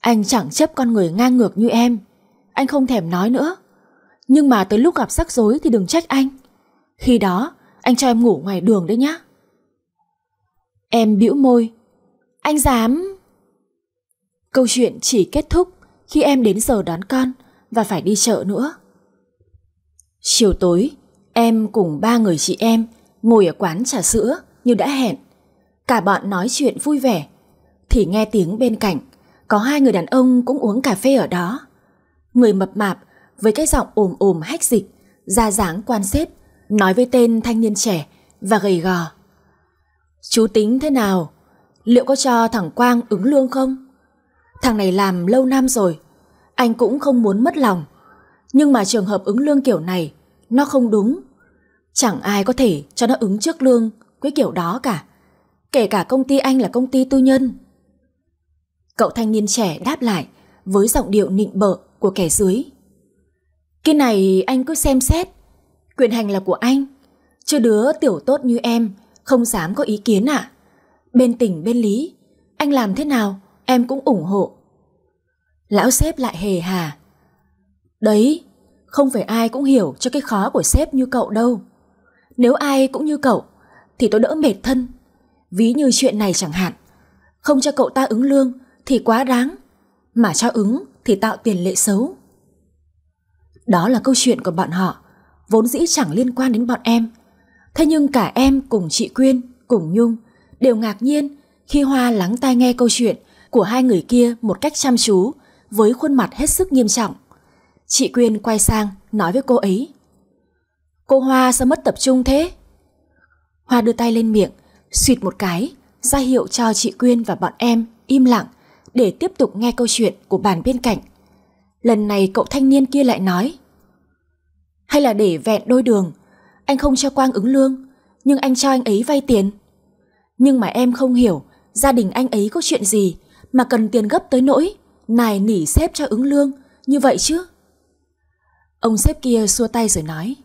Anh chẳng chấp con người ngang ngược như em. Anh không thèm nói nữa. Nhưng mà tới lúc gặp rắc rối thì đừng trách anh. Khi đó, anh cho em ngủ ngoài đường đấy nhá. Em bĩu môi. Anh dám... Câu chuyện chỉ kết thúc khi em đến giờ đón con và phải đi chợ nữa. Chiều tối, em cùng ba người chị em ngồi ở quán trà sữa như đã hẹn. Cả bọn nói chuyện vui vẻ Thì nghe tiếng bên cạnh Có hai người đàn ông cũng uống cà phê ở đó Người mập mạp Với cái giọng ồm ồm hách dịch ra dáng quan xếp Nói với tên thanh niên trẻ Và gầy gò Chú tính thế nào Liệu có cho thằng Quang ứng lương không Thằng này làm lâu năm rồi Anh cũng không muốn mất lòng Nhưng mà trường hợp ứng lương kiểu này Nó không đúng Chẳng ai có thể cho nó ứng trước lương Cái kiểu đó cả kể cả công ty anh là công ty tư nhân. Cậu thanh niên trẻ đáp lại với giọng điệu nịnh bợ của kẻ dưới. Cái này anh cứ xem xét, quyền hành là của anh, chứ đứa tiểu tốt như em không dám có ý kiến à? Bên tỉnh bên lý, anh làm thế nào em cũng ủng hộ. Lão sếp lại hề hà. Đấy, không phải ai cũng hiểu cho cái khó của sếp như cậu đâu. Nếu ai cũng như cậu, thì tôi đỡ mệt thân Ví như chuyện này chẳng hạn, không cho cậu ta ứng lương thì quá đáng, mà cho ứng thì tạo tiền lệ xấu. Đó là câu chuyện của bọn họ, vốn dĩ chẳng liên quan đến bọn em. Thế nhưng cả em cùng chị Quyên, cùng Nhung đều ngạc nhiên khi Hoa lắng tai nghe câu chuyện của hai người kia một cách chăm chú với khuôn mặt hết sức nghiêm trọng. Chị Quyên quay sang nói với cô ấy. Cô Hoa sao mất tập trung thế? Hoa đưa tay lên miệng Xuyệt một cái, ra hiệu cho chị Quyên và bọn em im lặng để tiếp tục nghe câu chuyện của bàn bên cạnh. Lần này cậu thanh niên kia lại nói Hay là để vẹn đôi đường, anh không cho Quang ứng lương, nhưng anh cho anh ấy vay tiền. Nhưng mà em không hiểu gia đình anh ấy có chuyện gì mà cần tiền gấp tới nỗi nài nỉ xếp cho ứng lương như vậy chứ. Ông sếp kia xua tay rồi nói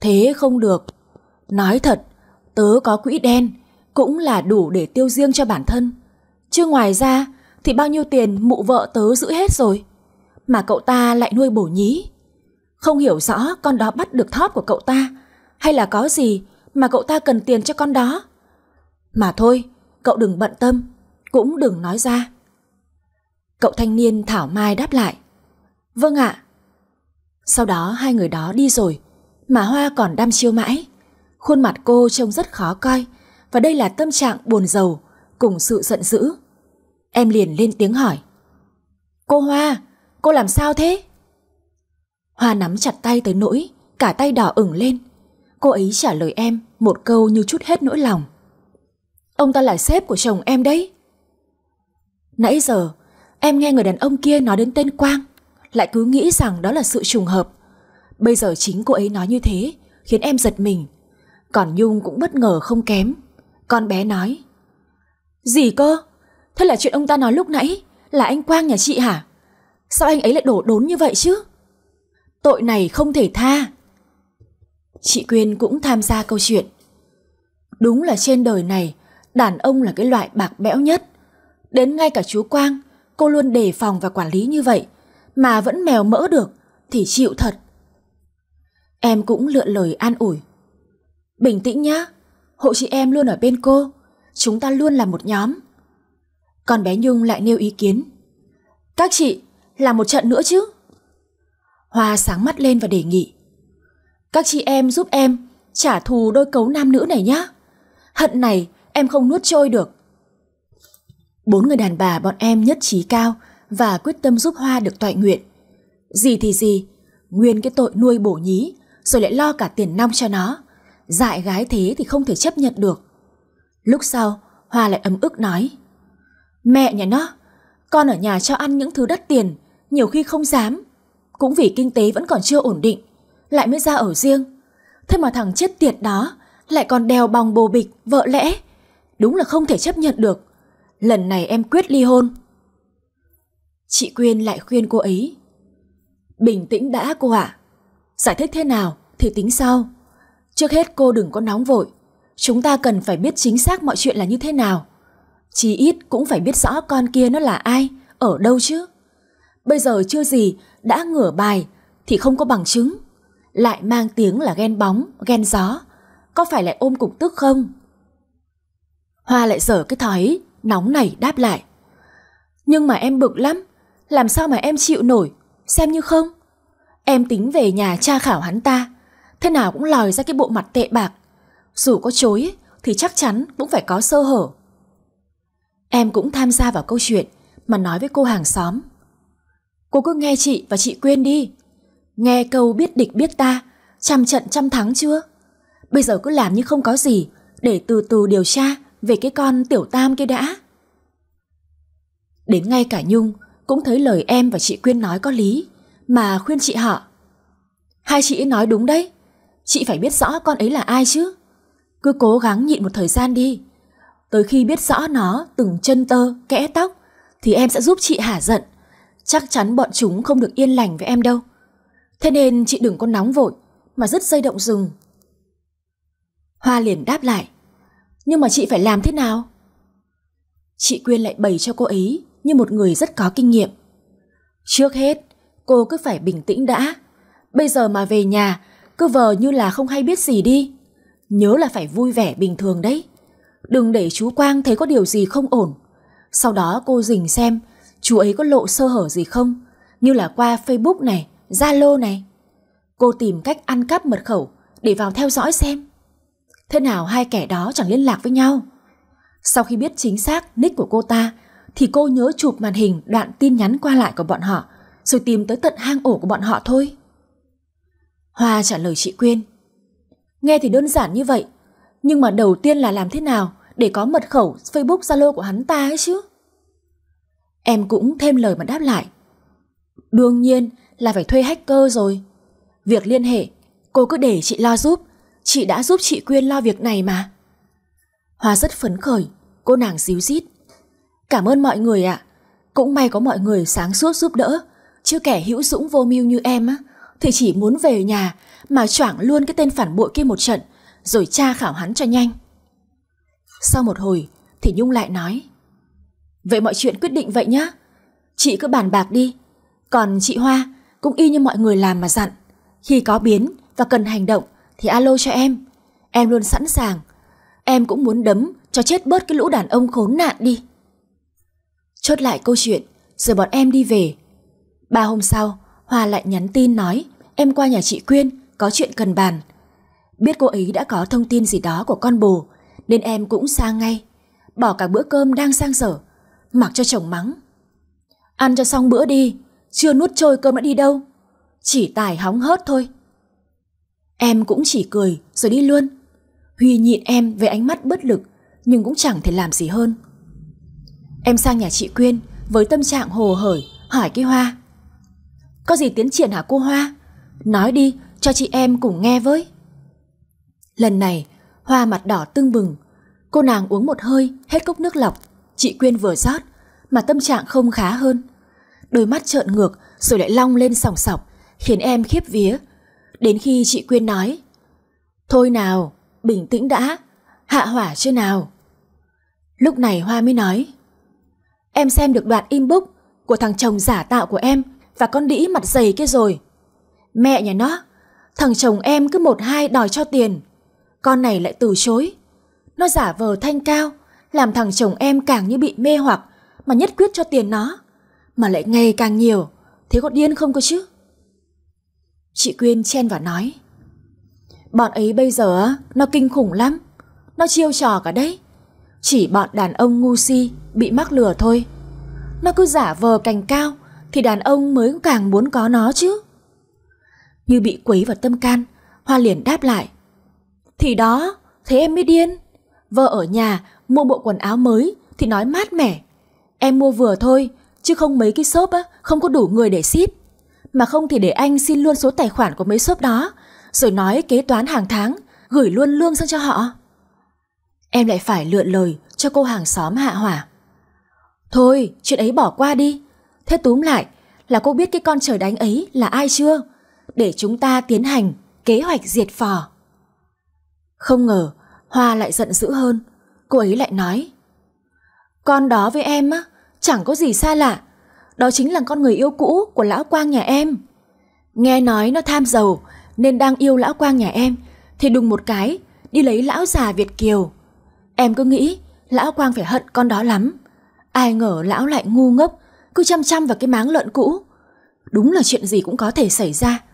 Thế không được Nói thật Tớ có quỹ đen, cũng là đủ để tiêu riêng cho bản thân. Chứ ngoài ra thì bao nhiêu tiền mụ vợ tớ giữ hết rồi. Mà cậu ta lại nuôi bổ nhí. Không hiểu rõ con đó bắt được thóp của cậu ta hay là có gì mà cậu ta cần tiền cho con đó. Mà thôi, cậu đừng bận tâm, cũng đừng nói ra. Cậu thanh niên Thảo Mai đáp lại. Vâng ạ. Sau đó hai người đó đi rồi, mà Hoa còn đam chiêu mãi. Khuôn mặt cô trông rất khó coi và đây là tâm trạng buồn rầu cùng sự giận dữ. Em liền lên tiếng hỏi. Cô Hoa, cô làm sao thế? Hoa nắm chặt tay tới nỗi, cả tay đỏ ửng lên. Cô ấy trả lời em một câu như chút hết nỗi lòng. Ông ta là sếp của chồng em đấy. Nãy giờ, em nghe người đàn ông kia nói đến tên Quang, lại cứ nghĩ rằng đó là sự trùng hợp. Bây giờ chính cô ấy nói như thế, khiến em giật mình còn Nhung cũng bất ngờ không kém Con bé nói Gì cơ? Thế là chuyện ông ta nói lúc nãy Là anh Quang nhà chị hả? Sao anh ấy lại đổ đốn như vậy chứ? Tội này không thể tha Chị Quyên cũng tham gia câu chuyện Đúng là trên đời này Đàn ông là cái loại bạc bẽo nhất Đến ngay cả chú Quang Cô luôn đề phòng và quản lý như vậy Mà vẫn mèo mỡ được Thì chịu thật Em cũng lựa lời an ủi Bình tĩnh nhá, hộ chị em luôn ở bên cô, chúng ta luôn là một nhóm. Còn bé Nhung lại nêu ý kiến. Các chị, làm một trận nữa chứ? Hoa sáng mắt lên và đề nghị. Các chị em giúp em trả thù đôi cấu nam nữ này nhá. Hận này em không nuốt trôi được. Bốn người đàn bà bọn em nhất trí cao và quyết tâm giúp Hoa được toại nguyện. Gì thì gì, nguyên cái tội nuôi bổ nhí rồi lại lo cả tiền nong cho nó Dại gái thế thì không thể chấp nhận được Lúc sau Hoa lại ấm ức nói Mẹ nhà nó Con ở nhà cho ăn những thứ đắt tiền Nhiều khi không dám Cũng vì kinh tế vẫn còn chưa ổn định Lại mới ra ở riêng Thế mà thằng chết tiệt đó Lại còn đèo bòng bồ bịch vợ lẽ Đúng là không thể chấp nhận được Lần này em quyết ly hôn Chị Quyên lại khuyên cô ấy Bình tĩnh đã cô ạ Giải thích thế nào thì tính sau Trước hết cô đừng có nóng vội. Chúng ta cần phải biết chính xác mọi chuyện là như thế nào. Chí ít cũng phải biết rõ con kia nó là ai, ở đâu chứ. Bây giờ chưa gì, đã ngửa bài thì không có bằng chứng. Lại mang tiếng là ghen bóng, ghen gió. Có phải lại ôm cục tức không? Hoa lại dở cái thói nóng nảy đáp lại. Nhưng mà em bực lắm, làm sao mà em chịu nổi, xem như không. Em tính về nhà tra khảo hắn ta, thế nào cũng lòi ra cái bộ mặt tệ bạc. Dù có chối thì chắc chắn cũng phải có sơ hở. Em cũng tham gia vào câu chuyện mà nói với cô hàng xóm. Cô cứ nghe chị và chị quên đi. Nghe câu biết địch biết ta, trăm trận trăm thắng chưa? Bây giờ cứ làm như không có gì để từ từ điều tra về cái con tiểu tam kia đã. Đến ngay cả Nhung cũng thấy lời em và chị Quyên nói có lý mà khuyên chị họ. Hai chị nói đúng đấy chị phải biết rõ con ấy là ai chứ. Cứ cố gắng nhịn một thời gian đi. Tới khi biết rõ nó từng chân tơ, kẽ tóc, thì em sẽ giúp chị hả giận. Chắc chắn bọn chúng không được yên lành với em đâu. Thế nên chị đừng có nóng vội, mà rất dây động rừng. Hoa liền đáp lại. Nhưng mà chị phải làm thế nào? Chị Quyên lại bày cho cô ấy như một người rất có kinh nghiệm. Trước hết, cô cứ phải bình tĩnh đã. Bây giờ mà về nhà cứ vờ như là không hay biết gì đi Nhớ là phải vui vẻ bình thường đấy Đừng để chú Quang thấy có điều gì không ổn Sau đó cô dình xem Chú ấy có lộ sơ hở gì không Như là qua Facebook này Zalo này Cô tìm cách ăn cắp mật khẩu Để vào theo dõi xem Thế nào hai kẻ đó chẳng liên lạc với nhau Sau khi biết chính xác nick của cô ta Thì cô nhớ chụp màn hình đoạn tin nhắn qua lại của bọn họ Rồi tìm tới tận hang ổ của bọn họ thôi Hoa trả lời chị Quyên. Nghe thì đơn giản như vậy, nhưng mà đầu tiên là làm thế nào để có mật khẩu Facebook Zalo của hắn ta ấy chứ? Em cũng thêm lời mà đáp lại. Đương nhiên là phải thuê hacker rồi. Việc liên hệ, cô cứ để chị lo giúp, chị đã giúp chị Quyên lo việc này mà. Hoa rất phấn khởi, cô nàng díu dít. Cảm ơn mọi người ạ, cũng may có mọi người sáng suốt giúp đỡ, chứ kẻ hữu dũng vô mưu như em á, thì chỉ muốn về nhà mà choảng luôn cái tên phản bội kia một trận rồi tra khảo hắn cho nhanh. Sau một hồi thì Nhung lại nói Vậy mọi chuyện quyết định vậy nhá. Chị cứ bàn bạc đi. Còn chị Hoa cũng y như mọi người làm mà dặn. Khi có biến và cần hành động thì alo cho em. Em luôn sẵn sàng. Em cũng muốn đấm cho chết bớt cái lũ đàn ông khốn nạn đi. Chốt lại câu chuyện rồi bọn em đi về. Ba hôm sau Hoa lại nhắn tin nói em qua nhà chị Quyên, có chuyện cần bàn. Biết cô ấy đã có thông tin gì đó của con bồ, nên em cũng sang ngay. Bỏ cả bữa cơm đang sang sở, mặc cho chồng mắng. Ăn cho xong bữa đi, chưa nuốt trôi cơm đã đi đâu. Chỉ tài hóng hớt thôi. Em cũng chỉ cười rồi đi luôn. Huy nhịn em với ánh mắt bất lực nhưng cũng chẳng thể làm gì hơn. Em sang nhà chị Quyên với tâm trạng hồ hởi hỏi cái hoa. Có gì tiến triển hả cô Hoa? Nói đi, cho chị em cùng nghe với. Lần này, Hoa mặt đỏ tưng bừng. Cô nàng uống một hơi, hết cốc nước lọc. Chị Quyên vừa rót, mà tâm trạng không khá hơn. Đôi mắt trợn ngược rồi lại long lên sòng sọc, khiến em khiếp vía. Đến khi chị Quyên nói, Thôi nào, bình tĩnh đã, hạ hỏa chưa nào. Lúc này Hoa mới nói, Em xem được đoạn inbox của thằng chồng giả tạo của em và con đĩ mặt dày kia rồi. Mẹ nhà nó, thằng chồng em cứ một hai đòi cho tiền. Con này lại từ chối. Nó giả vờ thanh cao, làm thằng chồng em càng như bị mê hoặc mà nhất quyết cho tiền nó. Mà lại ngày càng nhiều, thế có điên không cơ chứ? Chị Quyên chen vào nói. Bọn ấy bây giờ nó kinh khủng lắm, nó chiêu trò cả đấy. Chỉ bọn đàn ông ngu si bị mắc lừa thôi. Nó cứ giả vờ cành cao, thì đàn ông mới càng muốn có nó chứ. Như bị quấy vào tâm can, Hoa liền đáp lại. Thì đó, thế em mới điên. Vợ ở nhà mua bộ quần áo mới thì nói mát mẻ. Em mua vừa thôi, chứ không mấy cái shop á, không có đủ người để ship. Mà không thì để anh xin luôn số tài khoản của mấy shop đó, rồi nói kế toán hàng tháng, gửi luôn lương sang cho họ. Em lại phải lượn lời cho cô hàng xóm hạ hỏa. Thôi, chuyện ấy bỏ qua đi, Thế túm lại là cô biết cái con trời đánh ấy là ai chưa? Để chúng ta tiến hành kế hoạch diệt phò. Không ngờ Hoa lại giận dữ hơn. Cô ấy lại nói. Con đó với em á, chẳng có gì xa lạ. Đó chính là con người yêu cũ của lão quang nhà em. Nghe nói nó tham giàu nên đang yêu lão quang nhà em thì đùng một cái đi lấy lão già Việt Kiều. Em cứ nghĩ lão quang phải hận con đó lắm. Ai ngờ lão lại ngu ngốc cứ chăm chăm vào cái máng lợn cũ. Đúng là chuyện gì cũng có thể xảy ra.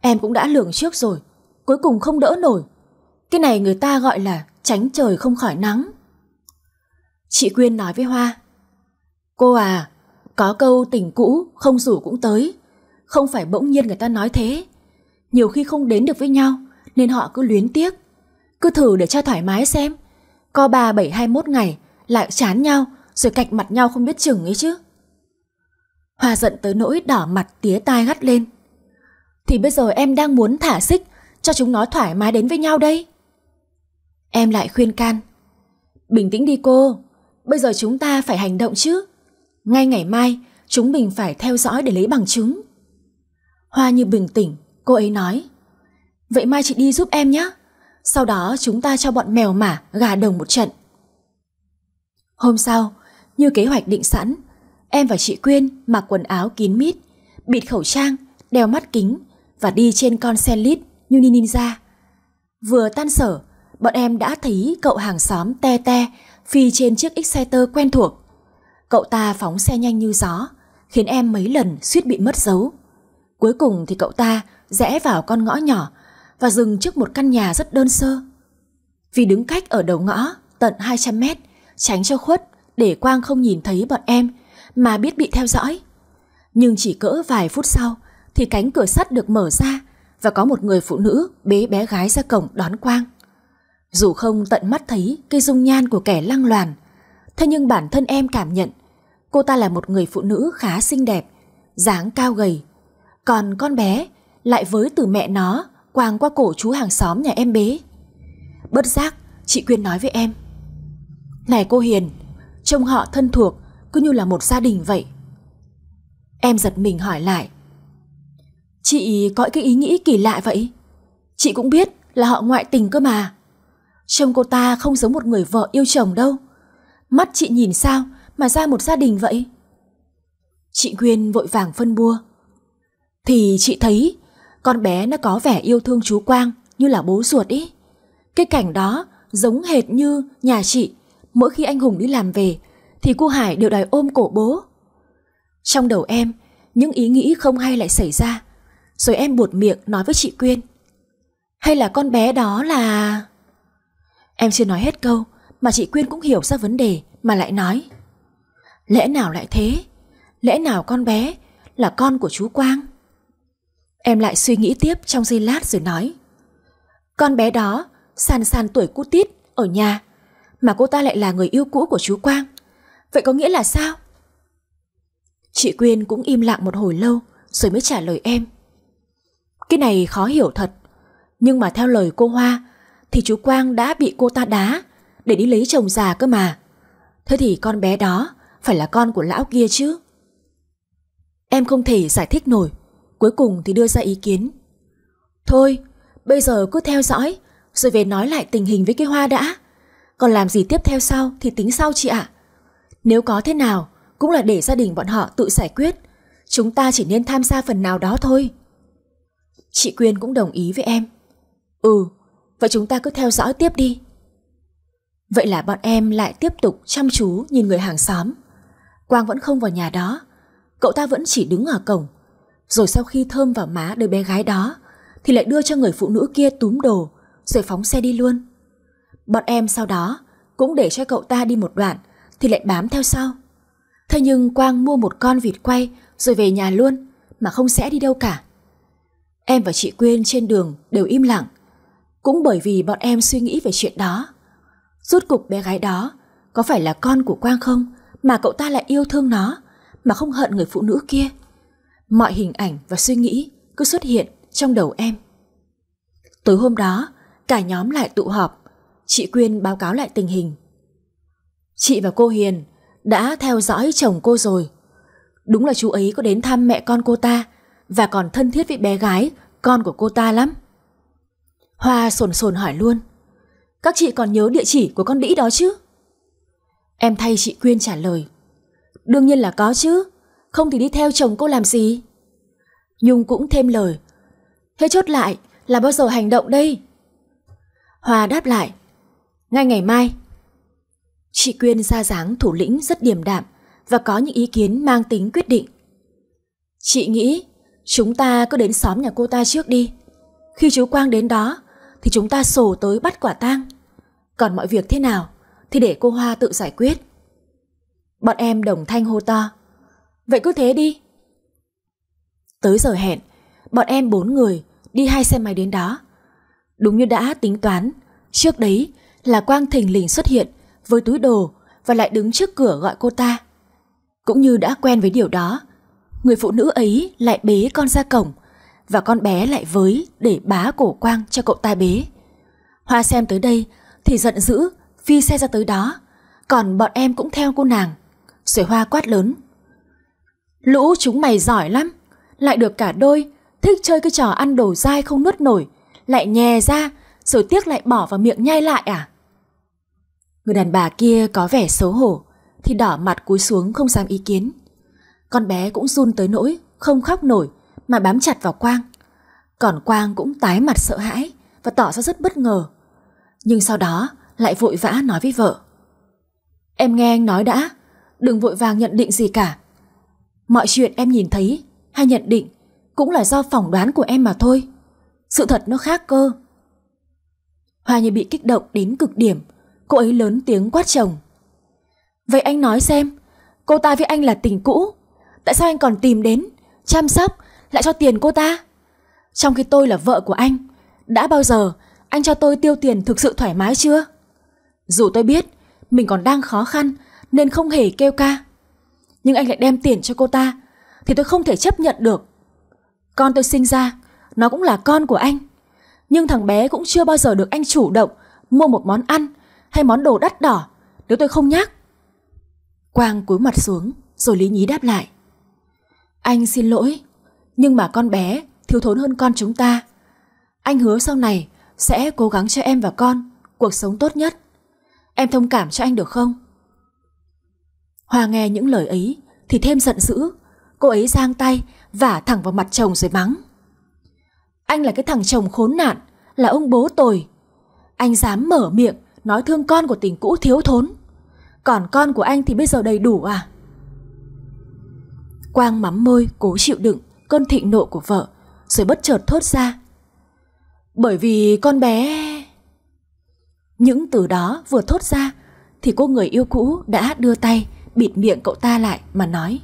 Em cũng đã lường trước rồi, cuối cùng không đỡ nổi. Cái này người ta gọi là tránh trời không khỏi nắng. Chị Quyên nói với Hoa. Cô à, có câu tình cũ không rủ cũng tới. Không phải bỗng nhiên người ta nói thế. Nhiều khi không đến được với nhau nên họ cứ luyến tiếc. Cứ thử để cho thoải mái xem. Co bà 721 ngày lại chán nhau rồi cạch mặt nhau không biết chừng ấy chứ. Hoa giận tới nỗi đỏ mặt tía tai gắt lên. Thì bây giờ em đang muốn thả xích, cho chúng nó thoải mái đến với nhau đây. Em lại khuyên can. Bình tĩnh đi cô, bây giờ chúng ta phải hành động chứ. Ngay ngày mai, chúng mình phải theo dõi để lấy bằng chứng. Hoa như bình tĩnh, cô ấy nói. Vậy mai chị đi giúp em nhé. Sau đó chúng ta cho bọn mèo mả gà đồng một trận. Hôm sau, như kế hoạch định sẵn, Em và chị Quyên mặc quần áo kín mít, bịt khẩu trang, đeo mắt kính và đi trên con xe lít như ninja. Vừa tan sở, bọn em đã thấy cậu hàng xóm te te phi trên chiếc Exciter quen thuộc. Cậu ta phóng xe nhanh như gió, khiến em mấy lần suýt bị mất dấu. Cuối cùng thì cậu ta rẽ vào con ngõ nhỏ và dừng trước một căn nhà rất đơn sơ. Vì đứng cách ở đầu ngõ tận 200 mét, tránh cho khuất để Quang không nhìn thấy bọn em mà biết bị theo dõi. Nhưng chỉ cỡ vài phút sau thì cánh cửa sắt được mở ra và có một người phụ nữ bế bé gái ra cổng đón Quang. Dù không tận mắt thấy cái dung nhan của kẻ lăng loàn, thế nhưng bản thân em cảm nhận cô ta là một người phụ nữ khá xinh đẹp, dáng cao gầy. Còn con bé lại với từ mẹ nó quàng qua cổ chú hàng xóm nhà em bế. Bất giác, chị Quyên nói với em. Này cô Hiền, trông họ thân thuộc cứ như là một gia đình vậy. Em giật mình hỏi lại. Chị có cái ý nghĩ kỳ lạ vậy? Chị cũng biết là họ ngoại tình cơ mà. Chồng cô ta không giống một người vợ yêu chồng đâu. Mắt chị nhìn sao mà ra một gia đình vậy? Chị Quyên vội vàng phân bua. Thì chị thấy con bé nó có vẻ yêu thương chú Quang như là bố ruột ý. Cái cảnh đó giống hệt như nhà chị mỗi khi anh Hùng đi làm về thì cô Hải đều đòi ôm cổ bố. Trong đầu em, những ý nghĩ không hay lại xảy ra. Rồi em buột miệng nói với chị Quyên. Hay là con bé đó là... Em chưa nói hết câu mà chị Quyên cũng hiểu ra vấn đề mà lại nói. Lẽ nào lại thế? Lẽ nào con bé là con của chú Quang? Em lại suy nghĩ tiếp trong giây lát rồi nói. Con bé đó, sàn sàn tuổi cú tít ở nhà, mà cô ta lại là người yêu cũ của chú Quang. Vậy có nghĩa là sao? Chị Quyên cũng im lặng một hồi lâu rồi mới trả lời em. Cái này khó hiểu thật. Nhưng mà theo lời cô Hoa thì chú Quang đã bị cô ta đá để đi lấy chồng già cơ mà. Thế thì con bé đó phải là con của lão kia chứ. Em không thể giải thích nổi. Cuối cùng thì đưa ra ý kiến. Thôi, bây giờ cứ theo dõi rồi về nói lại tình hình với cái Hoa đã. Còn làm gì tiếp theo sau thì tính sau chị ạ. À. Nếu có thế nào, cũng là để gia đình bọn họ tự giải quyết. Chúng ta chỉ nên tham gia phần nào đó thôi. Chị Quyên cũng đồng ý với em. Ừ, vậy chúng ta cứ theo dõi tiếp đi. Vậy là bọn em lại tiếp tục chăm chú nhìn người hàng xóm. Quang vẫn không vào nhà đó. Cậu ta vẫn chỉ đứng ở cổng. Rồi sau khi thơm vào má đứa bé gái đó, thì lại đưa cho người phụ nữ kia túm đồ, rồi phóng xe đi luôn. Bọn em sau đó cũng để cho cậu ta đi một đoạn thì lại bám theo sau. Thế nhưng Quang mua một con vịt quay rồi về nhà luôn mà không sẽ đi đâu cả. Em và chị Quyên trên đường đều im lặng. Cũng bởi vì bọn em suy nghĩ về chuyện đó. Rốt cục bé gái đó có phải là con của Quang không mà cậu ta lại yêu thương nó mà không hận người phụ nữ kia. Mọi hình ảnh và suy nghĩ cứ xuất hiện trong đầu em. Tối hôm đó, cả nhóm lại tụ họp. Chị Quyên báo cáo lại tình hình Chị và cô Hiền đã theo dõi chồng cô rồi. Đúng là chú ấy có đến thăm mẹ con cô ta và còn thân thiết với bé gái, con của cô ta lắm. Hoa sồn sồn hỏi luôn. Các chị còn nhớ địa chỉ của con đĩ đó chứ? Em thay chị Quyên trả lời. Đương nhiên là có chứ, không thì đi theo chồng cô làm gì? Nhung cũng thêm lời. Thế chốt lại là bao giờ hành động đây? Hoa đáp lại. Ngay ngày mai, Chị Quyên ra dáng thủ lĩnh rất điềm đạm và có những ý kiến mang tính quyết định. Chị nghĩ chúng ta cứ đến xóm nhà cô ta trước đi. Khi chú Quang đến đó thì chúng ta sổ tới bắt quả tang. Còn mọi việc thế nào thì để cô Hoa tự giải quyết. Bọn em đồng thanh hô to. Vậy cứ thế đi. Tới giờ hẹn, bọn em bốn người đi hai xe máy đến đó. Đúng như đã tính toán, trước đấy là Quang thình lình xuất hiện với túi đồ và lại đứng trước cửa gọi cô ta. Cũng như đã quen với điều đó, người phụ nữ ấy lại bế con ra cổng và con bé lại với để bá cổ quang cho cậu ta bế. Hoa xem tới đây thì giận dữ phi xe ra tới đó, còn bọn em cũng theo cô nàng. Sởi hoa quát lớn. Lũ chúng mày giỏi lắm, lại được cả đôi, thích chơi cái trò ăn đồ dai không nuốt nổi, lại nhè ra rồi tiếc lại bỏ vào miệng nhai lại à? Người đàn bà kia có vẻ xấu hổ Thì đỏ mặt cúi xuống không dám ý kiến Con bé cũng run tới nỗi Không khóc nổi mà bám chặt vào Quang Còn Quang cũng tái mặt sợ hãi Và tỏ ra rất bất ngờ Nhưng sau đó lại vội vã nói với vợ Em nghe anh nói đã Đừng vội vàng nhận định gì cả Mọi chuyện em nhìn thấy Hay nhận định Cũng là do phỏng đoán của em mà thôi Sự thật nó khác cơ Hoa như bị kích động đến cực điểm cô ấy lớn tiếng quát chồng. Vậy anh nói xem, cô ta với anh là tình cũ, tại sao anh còn tìm đến, chăm sóc, lại cho tiền cô ta? Trong khi tôi là vợ của anh, đã bao giờ anh cho tôi tiêu tiền thực sự thoải mái chưa? Dù tôi biết mình còn đang khó khăn nên không hề kêu ca, nhưng anh lại đem tiền cho cô ta thì tôi không thể chấp nhận được. Con tôi sinh ra, nó cũng là con của anh, nhưng thằng bé cũng chưa bao giờ được anh chủ động mua một món ăn hay món đồ đắt đỏ nếu tôi không nhắc. Quang cúi mặt xuống rồi lý nhí đáp lại. Anh xin lỗi, nhưng mà con bé thiếu thốn hơn con chúng ta. Anh hứa sau này sẽ cố gắng cho em và con cuộc sống tốt nhất. Em thông cảm cho anh được không? Hòa nghe những lời ấy thì thêm giận dữ. Cô ấy giang tay vả thẳng vào mặt chồng rồi mắng. Anh là cái thằng chồng khốn nạn, là ông bố tồi. Anh dám mở miệng nói thương con của tình cũ thiếu thốn. Còn con của anh thì bây giờ đầy đủ à? Quang mắm môi cố chịu đựng cơn thịnh nộ của vợ, rồi bất chợt thốt ra. Bởi vì con bé... Những từ đó vừa thốt ra thì cô người yêu cũ đã đưa tay bịt miệng cậu ta lại mà nói.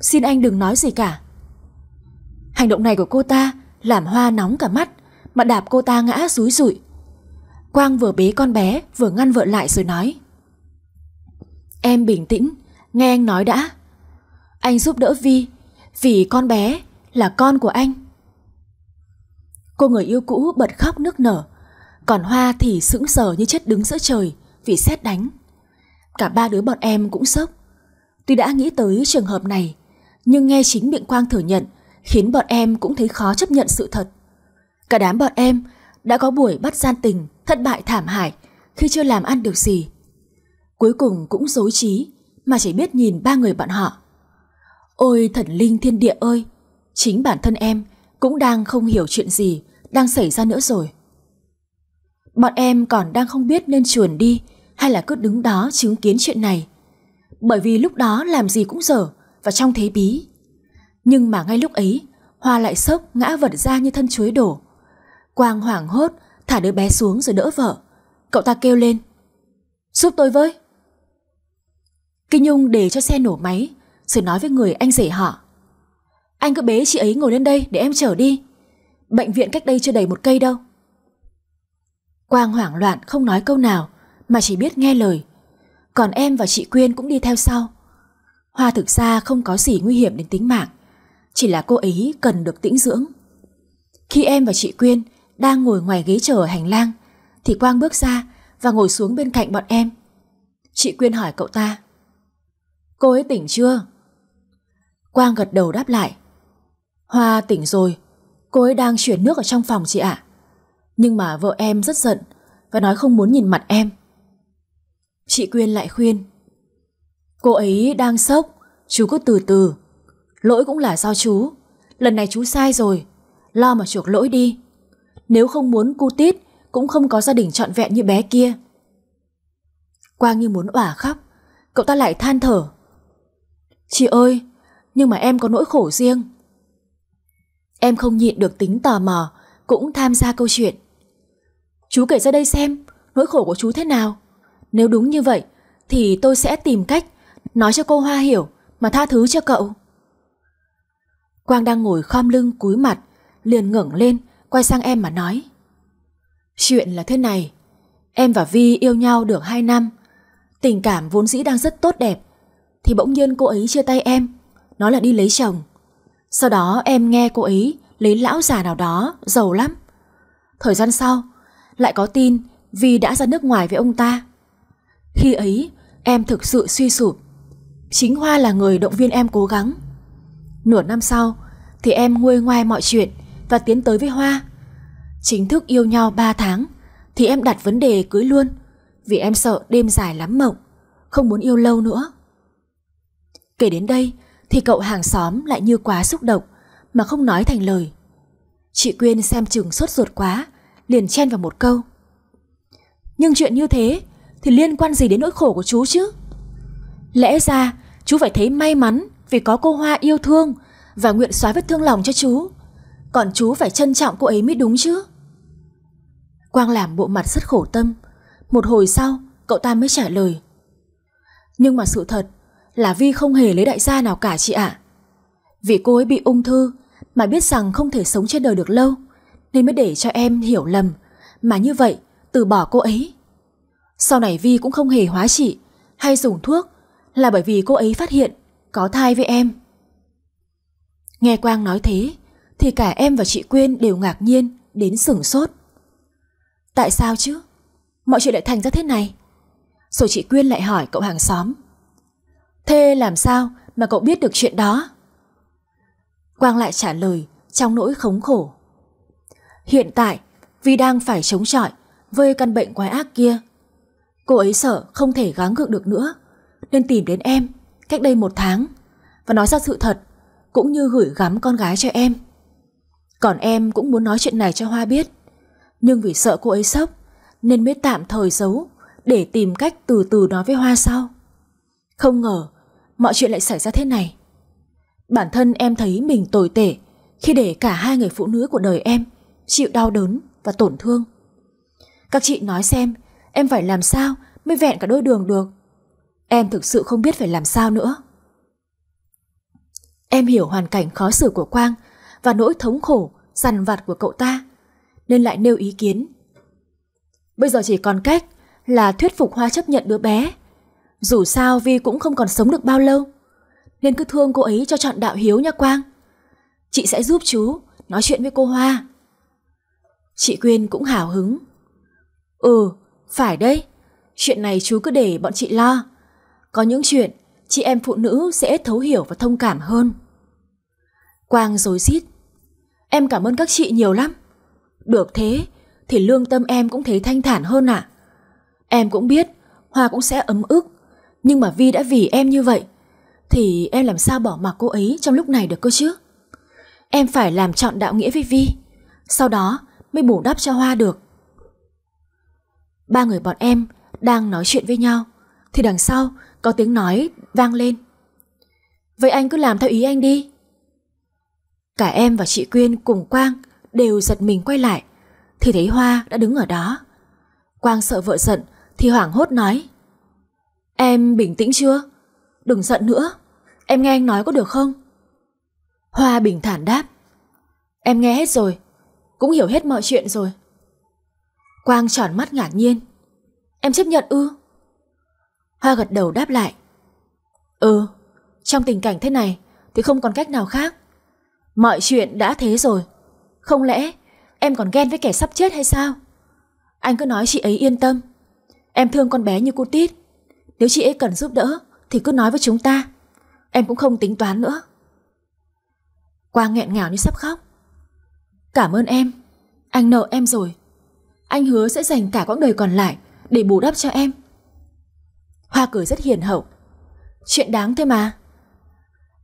Xin anh đừng nói gì cả. Hành động này của cô ta làm hoa nóng cả mắt mà đạp cô ta ngã rúi rủi Quang vừa bế con bé vừa ngăn vợ lại rồi nói Em bình tĩnh, nghe anh nói đã Anh giúp đỡ Vi Vì con bé là con của anh Cô người yêu cũ bật khóc nước nở Còn Hoa thì sững sờ như chết đứng giữa trời Vì xét đánh Cả ba đứa bọn em cũng sốc Tuy đã nghĩ tới trường hợp này Nhưng nghe chính miệng Quang thừa nhận Khiến bọn em cũng thấy khó chấp nhận sự thật Cả đám bọn em đã có buổi bắt gian tình, thất bại thảm hại khi chưa làm ăn được gì. Cuối cùng cũng dối trí mà chỉ biết nhìn ba người bọn họ. Ôi thần linh thiên địa ơi, chính bản thân em cũng đang không hiểu chuyện gì đang xảy ra nữa rồi. Bọn em còn đang không biết nên chuồn đi hay là cứ đứng đó chứng kiến chuyện này. Bởi vì lúc đó làm gì cũng dở và trong thế bí. Nhưng mà ngay lúc ấy, Hoa lại sốc ngã vật ra như thân chuối đổ. Quang hoảng hốt, thả đứa bé xuống rồi đỡ vợ. Cậu ta kêu lên. Giúp tôi với. Kinh Nhung để cho xe nổ máy, rồi nói với người anh rể họ. Anh cứ bế chị ấy ngồi lên đây để em chở đi. Bệnh viện cách đây chưa đầy một cây đâu. Quang hoảng loạn không nói câu nào, mà chỉ biết nghe lời. Còn em và chị Quyên cũng đi theo sau. Hoa thực ra không có gì nguy hiểm đến tính mạng, chỉ là cô ấy cần được tĩnh dưỡng. Khi em và chị Quyên đang ngồi ngoài ghế chờ ở hành lang thì Quang bước ra và ngồi xuống bên cạnh bọn em. Chị Quyên hỏi cậu ta Cô ấy tỉnh chưa? Quang gật đầu đáp lại Hoa tỉnh rồi Cô ấy đang chuyển nước ở trong phòng chị ạ Nhưng mà vợ em rất giận Và nói không muốn nhìn mặt em Chị Quyên lại khuyên Cô ấy đang sốc Chú cứ từ từ Lỗi cũng là do chú Lần này chú sai rồi Lo mà chuộc lỗi đi nếu không muốn cu tít cũng không có gia đình trọn vẹn như bé kia. Quang như muốn òa khóc, cậu ta lại than thở. Chị ơi, nhưng mà em có nỗi khổ riêng. Em không nhịn được tính tò mò, cũng tham gia câu chuyện. Chú kể ra đây xem, nỗi khổ của chú thế nào? Nếu đúng như vậy, thì tôi sẽ tìm cách nói cho cô Hoa hiểu mà tha thứ cho cậu. Quang đang ngồi khom lưng cúi mặt, liền ngẩng lên, quay sang em mà nói. Chuyện là thế này, em và Vi yêu nhau được 2 năm, tình cảm vốn dĩ đang rất tốt đẹp, thì bỗng nhiên cô ấy chia tay em, nói là đi lấy chồng. Sau đó em nghe cô ấy lấy lão già nào đó, giàu lắm. Thời gian sau, lại có tin Vi đã ra nước ngoài với ông ta. Khi ấy, em thực sự suy sụp. Chính Hoa là người động viên em cố gắng. Nửa năm sau, thì em nguôi ngoai mọi chuyện, và tiến tới với Hoa. Chính thức yêu nhau 3 tháng thì em đặt vấn đề cưới luôn vì em sợ đêm dài lắm mộng, không muốn yêu lâu nữa. Kể đến đây thì cậu hàng xóm lại như quá xúc động mà không nói thành lời. Chị Quyên xem chừng sốt ruột quá, liền chen vào một câu. Nhưng chuyện như thế thì liên quan gì đến nỗi khổ của chú chứ? Lẽ ra chú phải thấy may mắn vì có cô Hoa yêu thương và nguyện xóa vết thương lòng cho chú. Còn chú phải trân trọng cô ấy mới đúng chứ Quang làm bộ mặt rất khổ tâm Một hồi sau cậu ta mới trả lời Nhưng mà sự thật là Vi không hề lấy đại gia nào cả chị ạ Vì cô ấy bị ung thư Mà biết rằng không thể sống trên đời được lâu Nên mới để cho em hiểu lầm Mà như vậy từ bỏ cô ấy Sau này Vi cũng không hề hóa trị Hay dùng thuốc Là bởi vì cô ấy phát hiện Có thai với em Nghe Quang nói thế thì cả em và chị Quyên đều ngạc nhiên đến sửng sốt. Tại sao chứ? Mọi chuyện lại thành ra thế này. Rồi chị Quyên lại hỏi cậu hàng xóm. Thế làm sao mà cậu biết được chuyện đó? Quang lại trả lời trong nỗi khống khổ. Hiện tại, vì đang phải chống chọi với căn bệnh quái ác kia. Cô ấy sợ không thể gắng gượng được nữa, nên tìm đến em cách đây một tháng và nói ra sự thật, cũng như gửi gắm con gái cho em. Còn em cũng muốn nói chuyện này cho Hoa biết Nhưng vì sợ cô ấy sốc Nên mới tạm thời giấu Để tìm cách từ từ nói với Hoa sau Không ngờ Mọi chuyện lại xảy ra thế này Bản thân em thấy mình tồi tệ Khi để cả hai người phụ nữ của đời em Chịu đau đớn và tổn thương Các chị nói xem Em phải làm sao mới vẹn cả đôi đường được Em thực sự không biết phải làm sao nữa Em hiểu hoàn cảnh khó xử của Quang và nỗi thống khổ, sằn vặt của cậu ta, nên lại nêu ý kiến. Bây giờ chỉ còn cách là thuyết phục Hoa chấp nhận đứa bé. Dù sao Vi cũng không còn sống được bao lâu, nên cứ thương cô ấy cho chọn đạo hiếu nha Quang. Chị sẽ giúp chú nói chuyện với cô Hoa. Chị Quyên cũng hào hứng. Ừ, phải đấy. Chuyện này chú cứ để bọn chị lo. Có những chuyện chị em phụ nữ sẽ thấu hiểu và thông cảm hơn. Quang dối rít Em cảm ơn các chị nhiều lắm. Được thế, thì lương tâm em cũng thấy thanh thản hơn ạ. Em cũng biết, Hoa cũng sẽ ấm ức. Nhưng mà Vi đã vì em như vậy, thì em làm sao bỏ mặc cô ấy trong lúc này được cơ chứ? Em phải làm chọn đạo nghĩa với Vi, sau đó mới bù đắp cho Hoa được. Ba người bọn em đang nói chuyện với nhau, thì đằng sau có tiếng nói vang lên. Vậy anh cứ làm theo ý anh đi. Cả em và chị Quyên cùng Quang đều giật mình quay lại, thì thấy Hoa đã đứng ở đó. Quang sợ vợ giận thì hoảng hốt nói Em bình tĩnh chưa? Đừng giận nữa, em nghe anh nói có được không? Hoa bình thản đáp Em nghe hết rồi, cũng hiểu hết mọi chuyện rồi. Quang tròn mắt ngạc nhiên Em chấp nhận ư? Hoa gật đầu đáp lại Ừ, trong tình cảnh thế này thì không còn cách nào khác Mọi chuyện đã thế rồi Không lẽ em còn ghen với kẻ sắp chết hay sao Anh cứ nói chị ấy yên tâm Em thương con bé như cô tít Nếu chị ấy cần giúp đỡ Thì cứ nói với chúng ta Em cũng không tính toán nữa Quang nghẹn ngào như sắp khóc Cảm ơn em Anh nợ em rồi Anh hứa sẽ dành cả quãng đời còn lại Để bù đắp cho em Hoa cười rất hiền hậu Chuyện đáng thế mà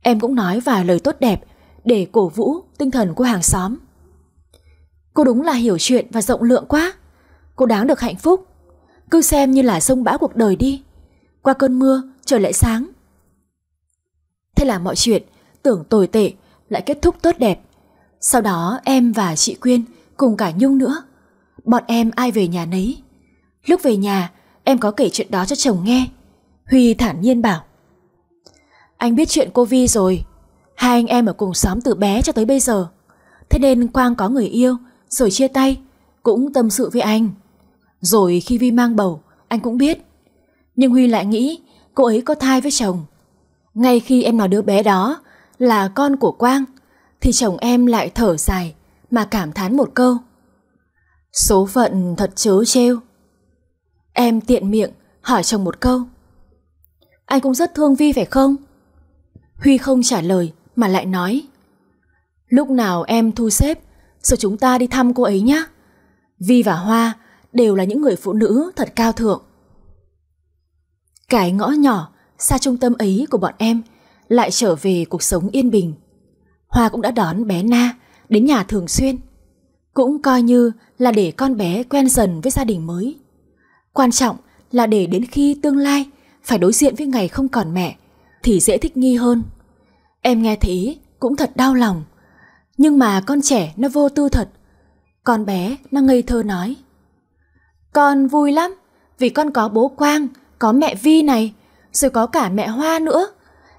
Em cũng nói vài lời tốt đẹp để cổ vũ tinh thần của hàng xóm. Cô đúng là hiểu chuyện và rộng lượng quá. Cô đáng được hạnh phúc. Cứ xem như là sông bão cuộc đời đi. Qua cơn mưa, trời lại sáng. Thế là mọi chuyện, tưởng tồi tệ, lại kết thúc tốt đẹp. Sau đó em và chị Quyên cùng cả Nhung nữa. Bọn em ai về nhà nấy. Lúc về nhà, em có kể chuyện đó cho chồng nghe. Huy thản nhiên bảo. Anh biết chuyện cô Vi rồi, Hai anh em ở cùng xóm từ bé cho tới bây giờ. Thế nên Quang có người yêu, rồi chia tay, cũng tâm sự với anh. Rồi khi Vi mang bầu, anh cũng biết. Nhưng Huy lại nghĩ cô ấy có thai với chồng. Ngay khi em nói đứa bé đó là con của Quang, thì chồng em lại thở dài mà cảm thán một câu. Số phận thật chớ trêu. Em tiện miệng hỏi chồng một câu. Anh cũng rất thương Vi phải không? Huy không trả lời mà lại nói Lúc nào em thu xếp rồi chúng ta đi thăm cô ấy nhé. Vi và Hoa đều là những người phụ nữ thật cao thượng. Cái ngõ nhỏ xa trung tâm ấy của bọn em lại trở về cuộc sống yên bình. Hoa cũng đã đón bé Na đến nhà thường xuyên. Cũng coi như là để con bé quen dần với gia đình mới. Quan trọng là để đến khi tương lai phải đối diện với ngày không còn mẹ thì dễ thích nghi hơn. Em nghe thế cũng thật đau lòng. Nhưng mà con trẻ nó vô tư thật. Con bé nó ngây thơ nói. Con vui lắm vì con có bố Quang, có mẹ Vi này, rồi có cả mẹ Hoa nữa.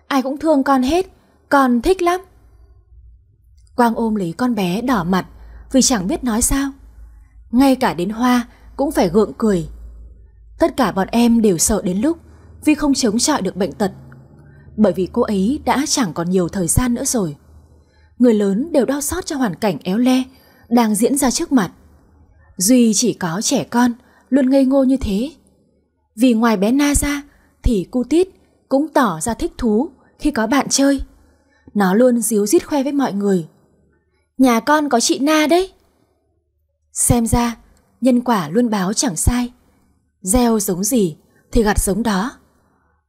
Ai cũng thương con hết, con thích lắm. Quang ôm lấy con bé đỏ mặt vì chẳng biết nói sao. Ngay cả đến Hoa cũng phải gượng cười. Tất cả bọn em đều sợ đến lúc Vi không chống chọi được bệnh tật bởi vì cô ấy đã chẳng còn nhiều thời gian nữa rồi. Người lớn đều đau xót cho hoàn cảnh éo le đang diễn ra trước mặt. Duy chỉ có trẻ con luôn ngây ngô như thế. Vì ngoài bé Na ra thì cu tít cũng tỏ ra thích thú khi có bạn chơi. Nó luôn díu dít khoe với mọi người. Nhà con có chị Na đấy. Xem ra, nhân quả luôn báo chẳng sai. Gieo giống gì thì gặt giống đó.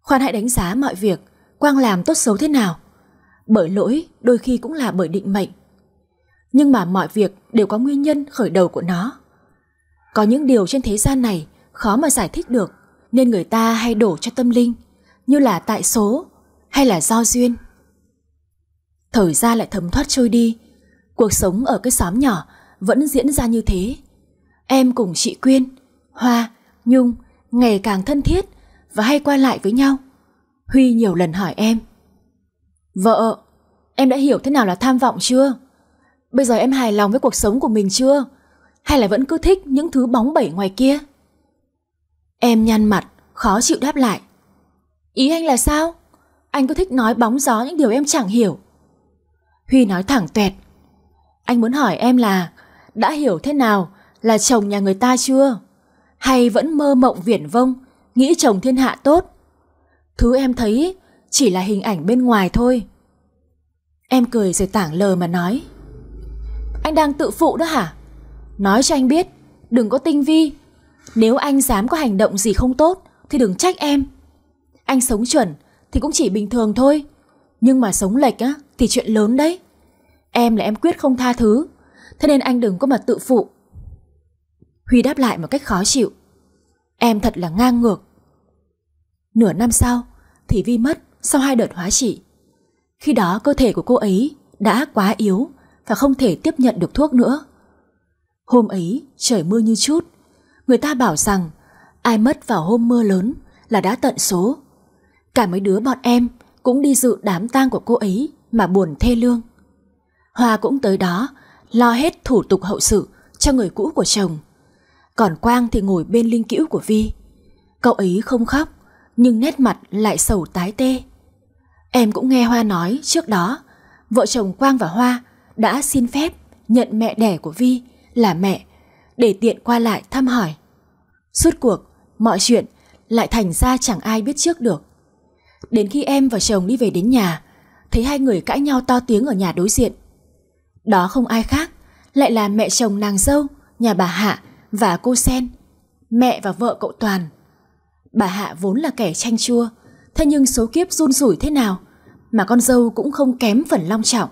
Khoan hãy đánh giá mọi việc Quang làm tốt xấu thế nào. Bởi lỗi đôi khi cũng là bởi định mệnh. Nhưng mà mọi việc đều có nguyên nhân khởi đầu của nó. Có những điều trên thế gian này khó mà giải thích được nên người ta hay đổ cho tâm linh như là tại số hay là do duyên. Thời gian lại thấm thoát trôi đi Cuộc sống ở cái xóm nhỏ vẫn diễn ra như thế Em cùng chị Quyên, Hoa, Nhung ngày càng thân thiết và hay qua lại với nhau Huy nhiều lần hỏi em Vợ, em đã hiểu thế nào là tham vọng chưa? Bây giờ em hài lòng với cuộc sống của mình chưa? Hay là vẫn cứ thích những thứ bóng bẩy ngoài kia? Em nhăn mặt, khó chịu đáp lại Ý anh là sao? Anh cứ thích nói bóng gió những điều em chẳng hiểu Huy nói thẳng tuyệt, Anh muốn hỏi em là Đã hiểu thế nào là chồng nhà người ta chưa? Hay vẫn mơ mộng viển vông Nghĩ chồng thiên hạ tốt Thứ em thấy chỉ là hình ảnh bên ngoài thôi Em cười rồi tảng lờ mà nói Anh đang tự phụ đó hả Nói cho anh biết Đừng có tinh vi Nếu anh dám có hành động gì không tốt Thì đừng trách em Anh sống chuẩn thì cũng chỉ bình thường thôi Nhưng mà sống lệch á thì chuyện lớn đấy Em là em quyết không tha thứ Thế nên anh đừng có mà tự phụ Huy đáp lại một cách khó chịu Em thật là ngang ngược Nửa năm sau Thì Vi mất sau hai đợt hóa trị Khi đó cơ thể của cô ấy đã quá yếu Và không thể tiếp nhận được thuốc nữa Hôm ấy trời mưa như chút Người ta bảo rằng Ai mất vào hôm mưa lớn là đã tận số Cả mấy đứa bọn em Cũng đi dự đám tang của cô ấy Mà buồn thê lương Hoa cũng tới đó Lo hết thủ tục hậu sự cho người cũ của chồng Còn Quang thì ngồi bên linh cữu của Vi Cậu ấy không khóc nhưng nét mặt lại sầu tái tê. Em cũng nghe Hoa nói trước đó, vợ chồng Quang và Hoa đã xin phép nhận mẹ đẻ của Vi là mẹ để tiện qua lại thăm hỏi. Suốt cuộc, mọi chuyện lại thành ra chẳng ai biết trước được. Đến khi em và chồng đi về đến nhà, thấy hai người cãi nhau to tiếng ở nhà đối diện. Đó không ai khác, lại là mẹ chồng nàng dâu, nhà bà Hạ và cô Sen, mẹ và vợ cậu Toàn. Bà Hạ vốn là kẻ tranh chua, thế nhưng số kiếp run rủi thế nào mà con dâu cũng không kém phần long trọng.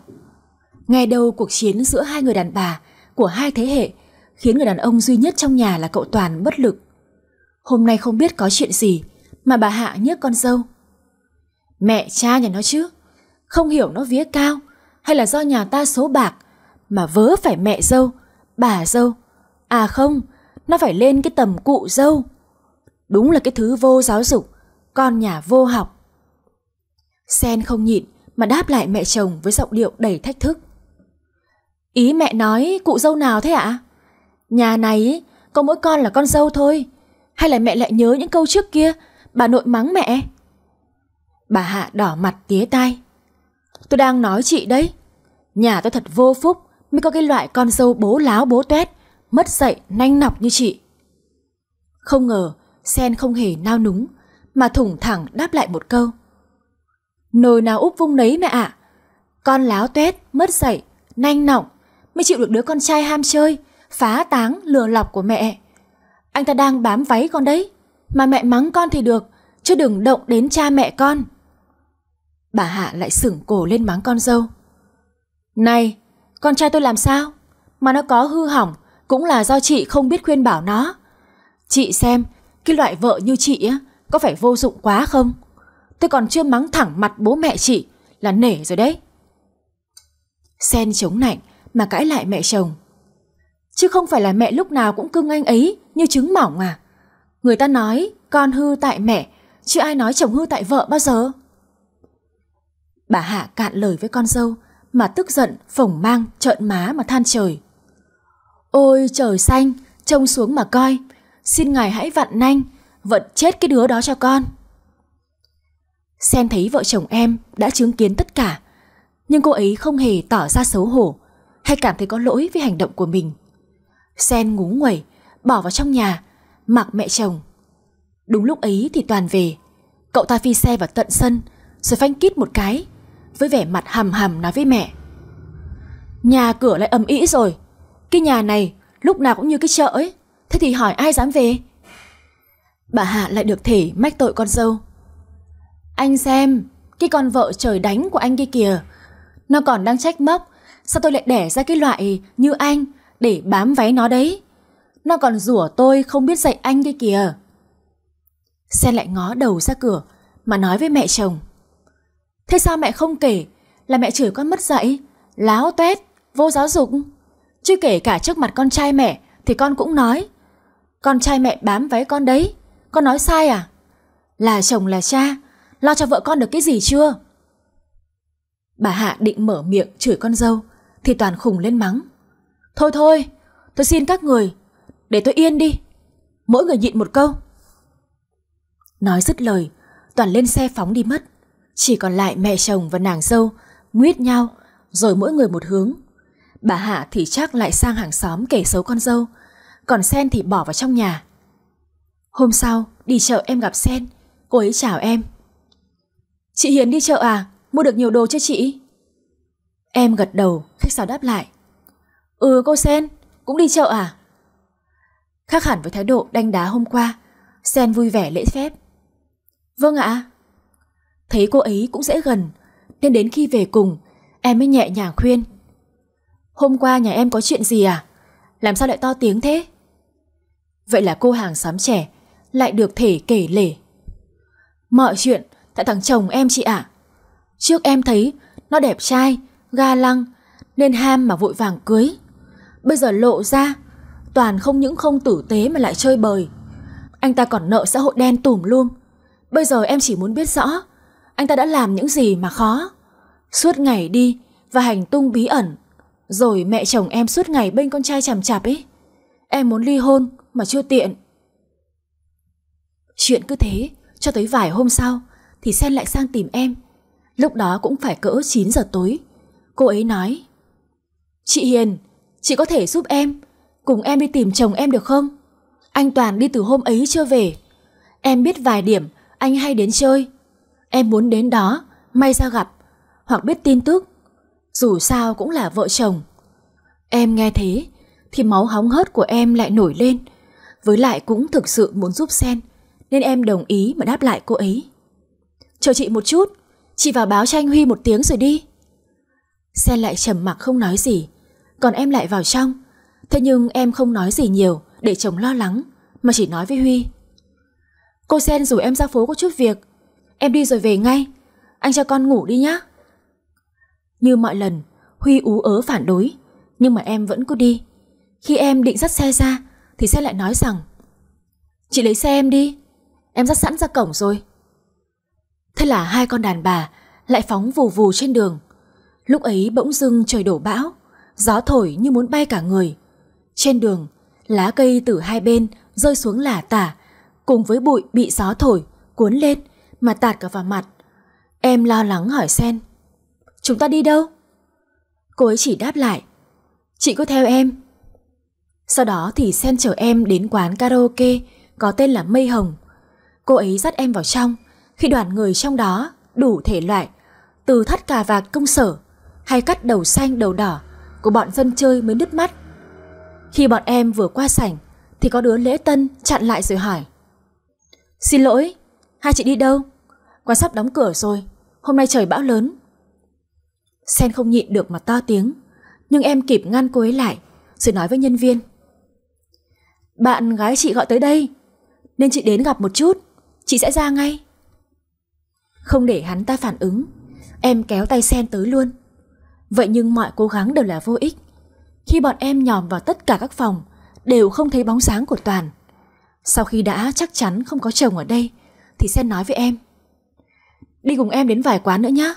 Nghe đâu cuộc chiến giữa hai người đàn bà của hai thế hệ khiến người đàn ông duy nhất trong nhà là cậu Toàn bất lực. Hôm nay không biết có chuyện gì mà bà Hạ nhấc con dâu. Mẹ cha nhà nó chứ, không hiểu nó vía cao hay là do nhà ta số bạc mà vớ phải mẹ dâu, bà dâu. À không, nó phải lên cái tầm cụ dâu. Đúng là cái thứ vô giáo dục, con nhà vô học. Sen không nhịn mà đáp lại mẹ chồng với giọng điệu đầy thách thức. Ý mẹ nói cụ dâu nào thế ạ? Nhà này có mỗi con là con dâu thôi. Hay là mẹ lại nhớ những câu trước kia bà nội mắng mẹ? Bà Hạ đỏ mặt tía tai. Tôi đang nói chị đấy. Nhà tôi thật vô phúc mới có cái loại con dâu bố láo bố tuét, mất dạy, nanh nọc như chị. Không ngờ Sen không hề nao núng, mà thủng thẳng đáp lại một câu. Nồi nào úp vung nấy mẹ ạ. Con láo tuét, mất dạy, nanh nọng mới chịu được đứa con trai ham chơi, phá táng, lừa lọc của mẹ. Anh ta đang bám váy con đấy, mà mẹ mắng con thì được, chứ đừng động đến cha mẹ con. Bà Hạ lại sửng cổ lên mắng con dâu. Này, con trai tôi làm sao? Mà nó có hư hỏng cũng là do chị không biết khuyên bảo nó. Chị xem, cái loại vợ như chị á Có phải vô dụng quá không Tôi còn chưa mắng thẳng mặt bố mẹ chị Là nể rồi đấy Sen chống nạnh mà cãi lại mẹ chồng Chứ không phải là mẹ lúc nào cũng cưng anh ấy Như trứng mỏng à Người ta nói con hư tại mẹ Chứ ai nói chồng hư tại vợ bao giờ Bà Hạ cạn lời với con dâu Mà tức giận phồng mang trợn má mà than trời Ôi trời xanh Trông xuống mà coi Xin ngài hãy vặn nanh, vận chết cái đứa đó cho con. Sen thấy vợ chồng em đã chứng kiến tất cả, nhưng cô ấy không hề tỏ ra xấu hổ hay cảm thấy có lỗi với hành động của mình. Sen ngú nguẩy, bỏ vào trong nhà, mặc mẹ chồng. Đúng lúc ấy thì Toàn về, cậu ta phi xe vào tận sân rồi phanh kít một cái, với vẻ mặt hầm hầm nói với mẹ. Nhà cửa lại ầm ĩ rồi, cái nhà này lúc nào cũng như cái chợ ấy. Thế thì hỏi ai dám về Bà Hạ lại được thể mách tội con dâu Anh xem Cái con vợ trời đánh của anh kia kìa Nó còn đang trách móc Sao tôi lại đẻ ra cái loại như anh Để bám váy nó đấy Nó còn rủa tôi không biết dạy anh kia kìa Sen lại ngó đầu ra cửa Mà nói với mẹ chồng Thế sao mẹ không kể Là mẹ chửi con mất dạy Láo tuét, vô giáo dục Chứ kể cả trước mặt con trai mẹ Thì con cũng nói con trai mẹ bám váy con đấy Con nói sai à Là chồng là cha Lo cho vợ con được cái gì chưa Bà Hạ định mở miệng chửi con dâu Thì Toàn khùng lên mắng Thôi thôi Tôi xin các người Để tôi yên đi Mỗi người nhịn một câu Nói dứt lời Toàn lên xe phóng đi mất Chỉ còn lại mẹ chồng và nàng dâu Nguyết nhau Rồi mỗi người một hướng Bà Hạ thì chắc lại sang hàng xóm kể xấu con dâu còn sen thì bỏ vào trong nhà. Hôm sau, đi chợ em gặp sen, cô ấy chào em. Chị Hiền đi chợ à, mua được nhiều đồ cho chị? Em gật đầu, khách sáo đáp lại. Ừ cô Sen, cũng đi chợ à? Khác hẳn với thái độ đanh đá hôm qua, Sen vui vẻ lễ phép. Vâng ạ. Thấy cô ấy cũng dễ gần, nên đến khi về cùng, em mới nhẹ nhàng khuyên. Hôm qua nhà em có chuyện gì à? Làm sao lại to tiếng thế? Vậy là cô hàng xóm trẻ lại được thể kể lể. Mọi chuyện tại thằng chồng em chị ạ. Trước em thấy nó đẹp trai, ga lăng nên ham mà vội vàng cưới. Bây giờ lộ ra, toàn không những không tử tế mà lại chơi bời. Anh ta còn nợ xã hội đen tùm luôn. Bây giờ em chỉ muốn biết rõ anh ta đã làm những gì mà khó. Suốt ngày đi và hành tung bí ẩn. Rồi mẹ chồng em suốt ngày bên con trai chằm chạp ấy. Em muốn ly hôn mà chưa tiện. Chuyện cứ thế, cho tới vài hôm sau thì Sen lại sang tìm em. Lúc đó cũng phải cỡ 9 giờ tối. Cô ấy nói Chị Hiền, chị có thể giúp em cùng em đi tìm chồng em được không? Anh Toàn đi từ hôm ấy chưa về. Em biết vài điểm anh hay đến chơi. Em muốn đến đó, may ra gặp hoặc biết tin tức. Dù sao cũng là vợ chồng. Em nghe thế thì máu hóng hớt của em lại nổi lên với lại cũng thực sự muốn giúp Sen, nên em đồng ý mà đáp lại cô ấy. Chờ chị một chút, chị vào báo cho anh Huy một tiếng rồi đi. Sen lại trầm mặc không nói gì, còn em lại vào trong. Thế nhưng em không nói gì nhiều để chồng lo lắng, mà chỉ nói với Huy. Cô Sen rủ em ra phố có chút việc, em đi rồi về ngay, anh cho con ngủ đi nhá Như mọi lần, Huy ú ớ phản đối, nhưng mà em vẫn cứ đi. Khi em định dắt xe ra, thì xe lại nói rằng Chị lấy xe em đi Em dắt sẵn ra cổng rồi Thế là hai con đàn bà Lại phóng vù vù trên đường Lúc ấy bỗng dưng trời đổ bão Gió thổi như muốn bay cả người Trên đường Lá cây từ hai bên rơi xuống lả tả Cùng với bụi bị gió thổi Cuốn lên mà tạt cả vào mặt Em lo lắng hỏi Sen Chúng ta đi đâu? Cô ấy chỉ đáp lại Chị cứ theo em sau đó thì Sen chở em đến quán karaoke có tên là Mây Hồng. Cô ấy dắt em vào trong, khi đoàn người trong đó đủ thể loại, từ thắt cà vạt công sở hay cắt đầu xanh đầu đỏ của bọn dân chơi mới nứt mắt. Khi bọn em vừa qua sảnh thì có đứa lễ tân chặn lại rồi hỏi. Xin lỗi, hai chị đi đâu? Quán sắp đóng cửa rồi, hôm nay trời bão lớn. Sen không nhịn được mà to tiếng, nhưng em kịp ngăn cô ấy lại rồi nói với nhân viên. Bạn gái chị gọi tới đây Nên chị đến gặp một chút Chị sẽ ra ngay Không để hắn ta phản ứng Em kéo tay sen tới luôn Vậy nhưng mọi cố gắng đều là vô ích Khi bọn em nhòm vào tất cả các phòng Đều không thấy bóng sáng của Toàn Sau khi đã chắc chắn không có chồng ở đây Thì Sen nói với em Đi cùng em đến vài quán nữa nhá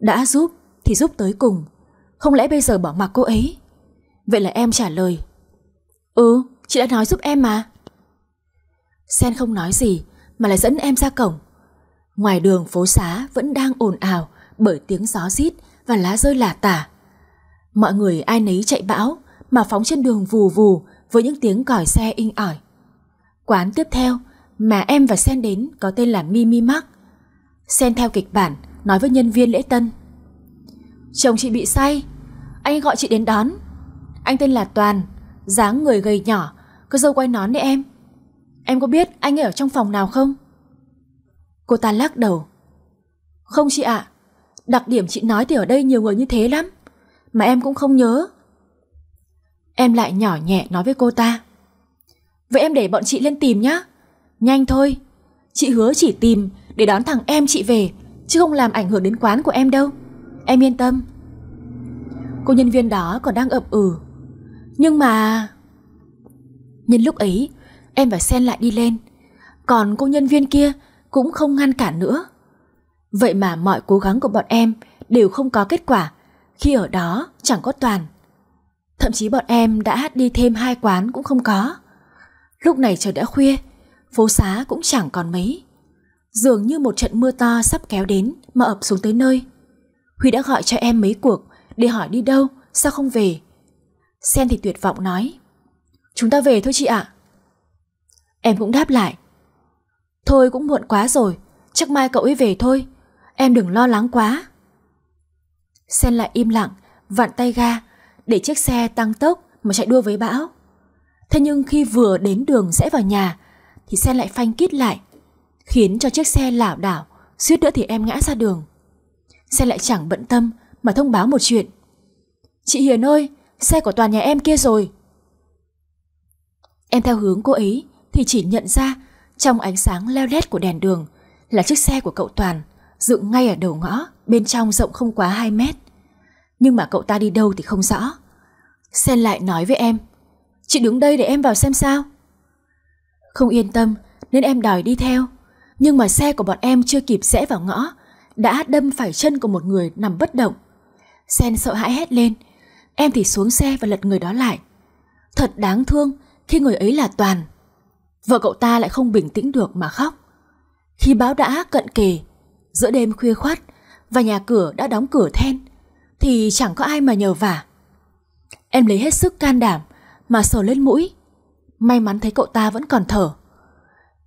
Đã giúp thì giúp tới cùng Không lẽ bây giờ bỏ mặc cô ấy Vậy là em trả lời Ừ, chị đã nói giúp em mà. Sen không nói gì mà lại dẫn em ra cổng. Ngoài đường phố xá vẫn đang ồn ào bởi tiếng gió rít và lá rơi lả tả. Mọi người ai nấy chạy bão mà phóng trên đường vù vù với những tiếng còi xe in ỏi. Quán tiếp theo mà em và Sen đến có tên là Mimi Max. Sen theo kịch bản nói với nhân viên lễ tân. Chồng chị bị say, anh gọi chị đến đón. Anh tên là Toàn, dáng người gầy nhỏ, cứ dâu quay nón đấy em. Em có biết anh ở trong phòng nào không? Cô ta lắc đầu. Không chị ạ, đặc điểm chị nói thì ở đây nhiều người như thế lắm, mà em cũng không nhớ. Em lại nhỏ nhẹ nói với cô ta. Vậy em để bọn chị lên tìm nhá. Nhanh thôi, chị hứa chỉ tìm để đón thằng em chị về, chứ không làm ảnh hưởng đến quán của em đâu. Em yên tâm. Cô nhân viên đó còn đang ập ừ nhưng mà... Nhân lúc ấy, em và Sen lại đi lên. Còn cô nhân viên kia cũng không ngăn cản nữa. Vậy mà mọi cố gắng của bọn em đều không có kết quả khi ở đó chẳng có toàn. Thậm chí bọn em đã đi thêm hai quán cũng không có. Lúc này trời đã khuya, phố xá cũng chẳng còn mấy. Dường như một trận mưa to sắp kéo đến mà ập xuống tới nơi. Huy đã gọi cho em mấy cuộc để hỏi đi đâu, sao không về. Sen thì tuyệt vọng nói Chúng ta về thôi chị ạ Em cũng đáp lại Thôi cũng muộn quá rồi Chắc mai cậu ấy về thôi Em đừng lo lắng quá Sen lại im lặng Vặn tay ga Để chiếc xe tăng tốc mà chạy đua với bão Thế nhưng khi vừa đến đường rẽ vào nhà Thì Sen lại phanh kít lại Khiến cho chiếc xe lảo đảo Suýt nữa thì em ngã ra đường Sen lại chẳng bận tâm Mà thông báo một chuyện Chị Hiền ơi xe của toàn nhà em kia rồi. Em theo hướng cô ấy thì chỉ nhận ra trong ánh sáng leo lét của đèn đường là chiếc xe của cậu Toàn dựng ngay ở đầu ngõ, bên trong rộng không quá 2 mét. Nhưng mà cậu ta đi đâu thì không rõ. Sen lại nói với em, chị đứng đây để em vào xem sao. Không yên tâm nên em đòi đi theo, nhưng mà xe của bọn em chưa kịp rẽ vào ngõ, đã đâm phải chân của một người nằm bất động. Sen sợ hãi hét lên, Em thì xuống xe và lật người đó lại. Thật đáng thương khi người ấy là Toàn. Vợ cậu ta lại không bình tĩnh được mà khóc. Khi báo đã cận kề, giữa đêm khuya khoát và nhà cửa đã đóng cửa then, thì chẳng có ai mà nhờ vả. Em lấy hết sức can đảm mà sờ lên mũi. May mắn thấy cậu ta vẫn còn thở.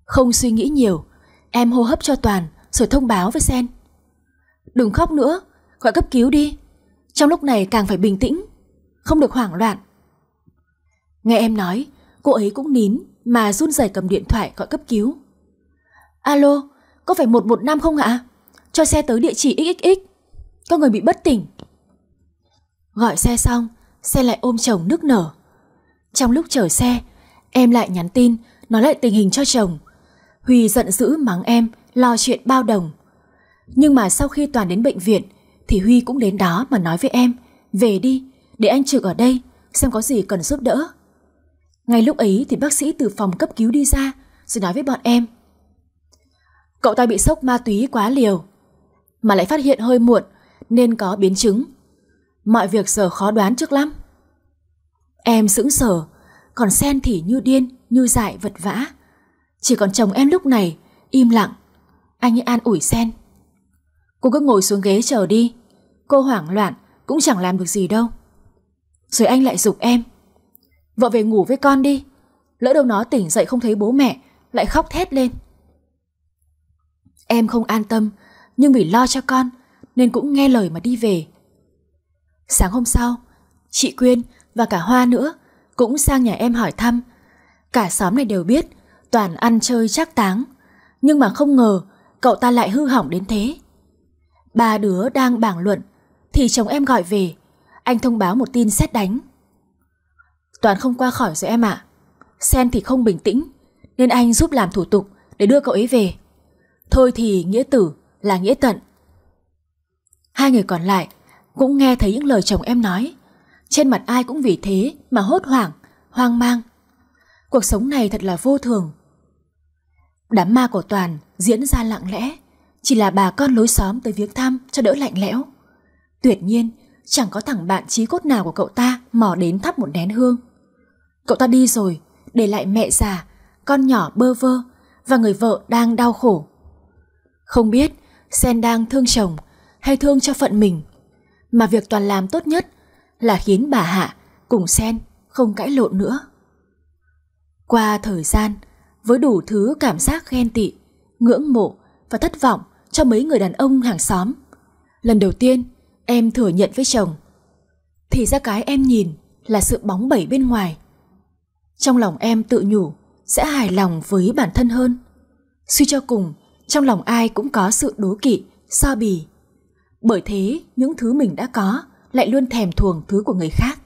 Không suy nghĩ nhiều, em hô hấp cho Toàn rồi thông báo với Sen. Đừng khóc nữa, gọi cấp cứu đi. Trong lúc này càng phải bình tĩnh không được hoảng loạn. Nghe em nói, cô ấy cũng nín mà run rẩy cầm điện thoại gọi cấp cứu. Alo, có phải 115 không ạ? Cho xe tới địa chỉ XXX. Có người bị bất tỉnh. Gọi xe xong, xe lại ôm chồng nước nở. Trong lúc chở xe, em lại nhắn tin nói lại tình hình cho chồng. Huy giận dữ mắng em lo chuyện bao đồng. Nhưng mà sau khi Toàn đến bệnh viện thì Huy cũng đến đó mà nói với em, về đi, để anh trực ở đây, xem có gì cần giúp đỡ. Ngay lúc ấy thì bác sĩ từ phòng cấp cứu đi ra rồi nói với bọn em. Cậu ta bị sốc ma túy quá liều, mà lại phát hiện hơi muộn nên có biến chứng. Mọi việc giờ khó đoán trước lắm. Em sững sờ, còn sen thì như điên, như dại vật vã. Chỉ còn chồng em lúc này, im lặng. Anh ấy an ủi sen. Cô cứ ngồi xuống ghế chờ đi. Cô hoảng loạn, cũng chẳng làm được gì đâu. Rồi anh lại dục em Vợ về ngủ với con đi Lỡ đâu nó tỉnh dậy không thấy bố mẹ Lại khóc thét lên Em không an tâm Nhưng vì lo cho con Nên cũng nghe lời mà đi về Sáng hôm sau Chị Quyên và cả Hoa nữa Cũng sang nhà em hỏi thăm Cả xóm này đều biết Toàn ăn chơi chắc táng Nhưng mà không ngờ cậu ta lại hư hỏng đến thế Ba đứa đang bảng luận Thì chồng em gọi về anh thông báo một tin xét đánh Toàn không qua khỏi rồi em ạ Sen thì không bình tĩnh Nên anh giúp làm thủ tục để đưa cậu ấy về Thôi thì nghĩa tử là nghĩa tận Hai người còn lại cũng nghe thấy những lời chồng em nói Trên mặt ai cũng vì thế mà hốt hoảng, hoang mang Cuộc sống này thật là vô thường Đám ma của Toàn diễn ra lặng lẽ Chỉ là bà con lối xóm tới viếng thăm cho đỡ lạnh lẽo Tuyệt nhiên chẳng có thằng bạn chí cốt nào của cậu ta mò đến thắp một nén hương. Cậu ta đi rồi, để lại mẹ già, con nhỏ bơ vơ và người vợ đang đau khổ. Không biết Sen đang thương chồng hay thương cho phận mình, mà việc toàn làm tốt nhất là khiến bà Hạ cùng Sen không cãi lộn nữa. Qua thời gian, với đủ thứ cảm giác ghen tị, ngưỡng mộ và thất vọng cho mấy người đàn ông hàng xóm. Lần đầu tiên, Em thừa nhận với chồng Thì ra cái em nhìn là sự bóng bẩy bên ngoài Trong lòng em tự nhủ Sẽ hài lòng với bản thân hơn Suy cho cùng Trong lòng ai cũng có sự đố kỵ So bì Bởi thế những thứ mình đã có Lại luôn thèm thuồng thứ của người khác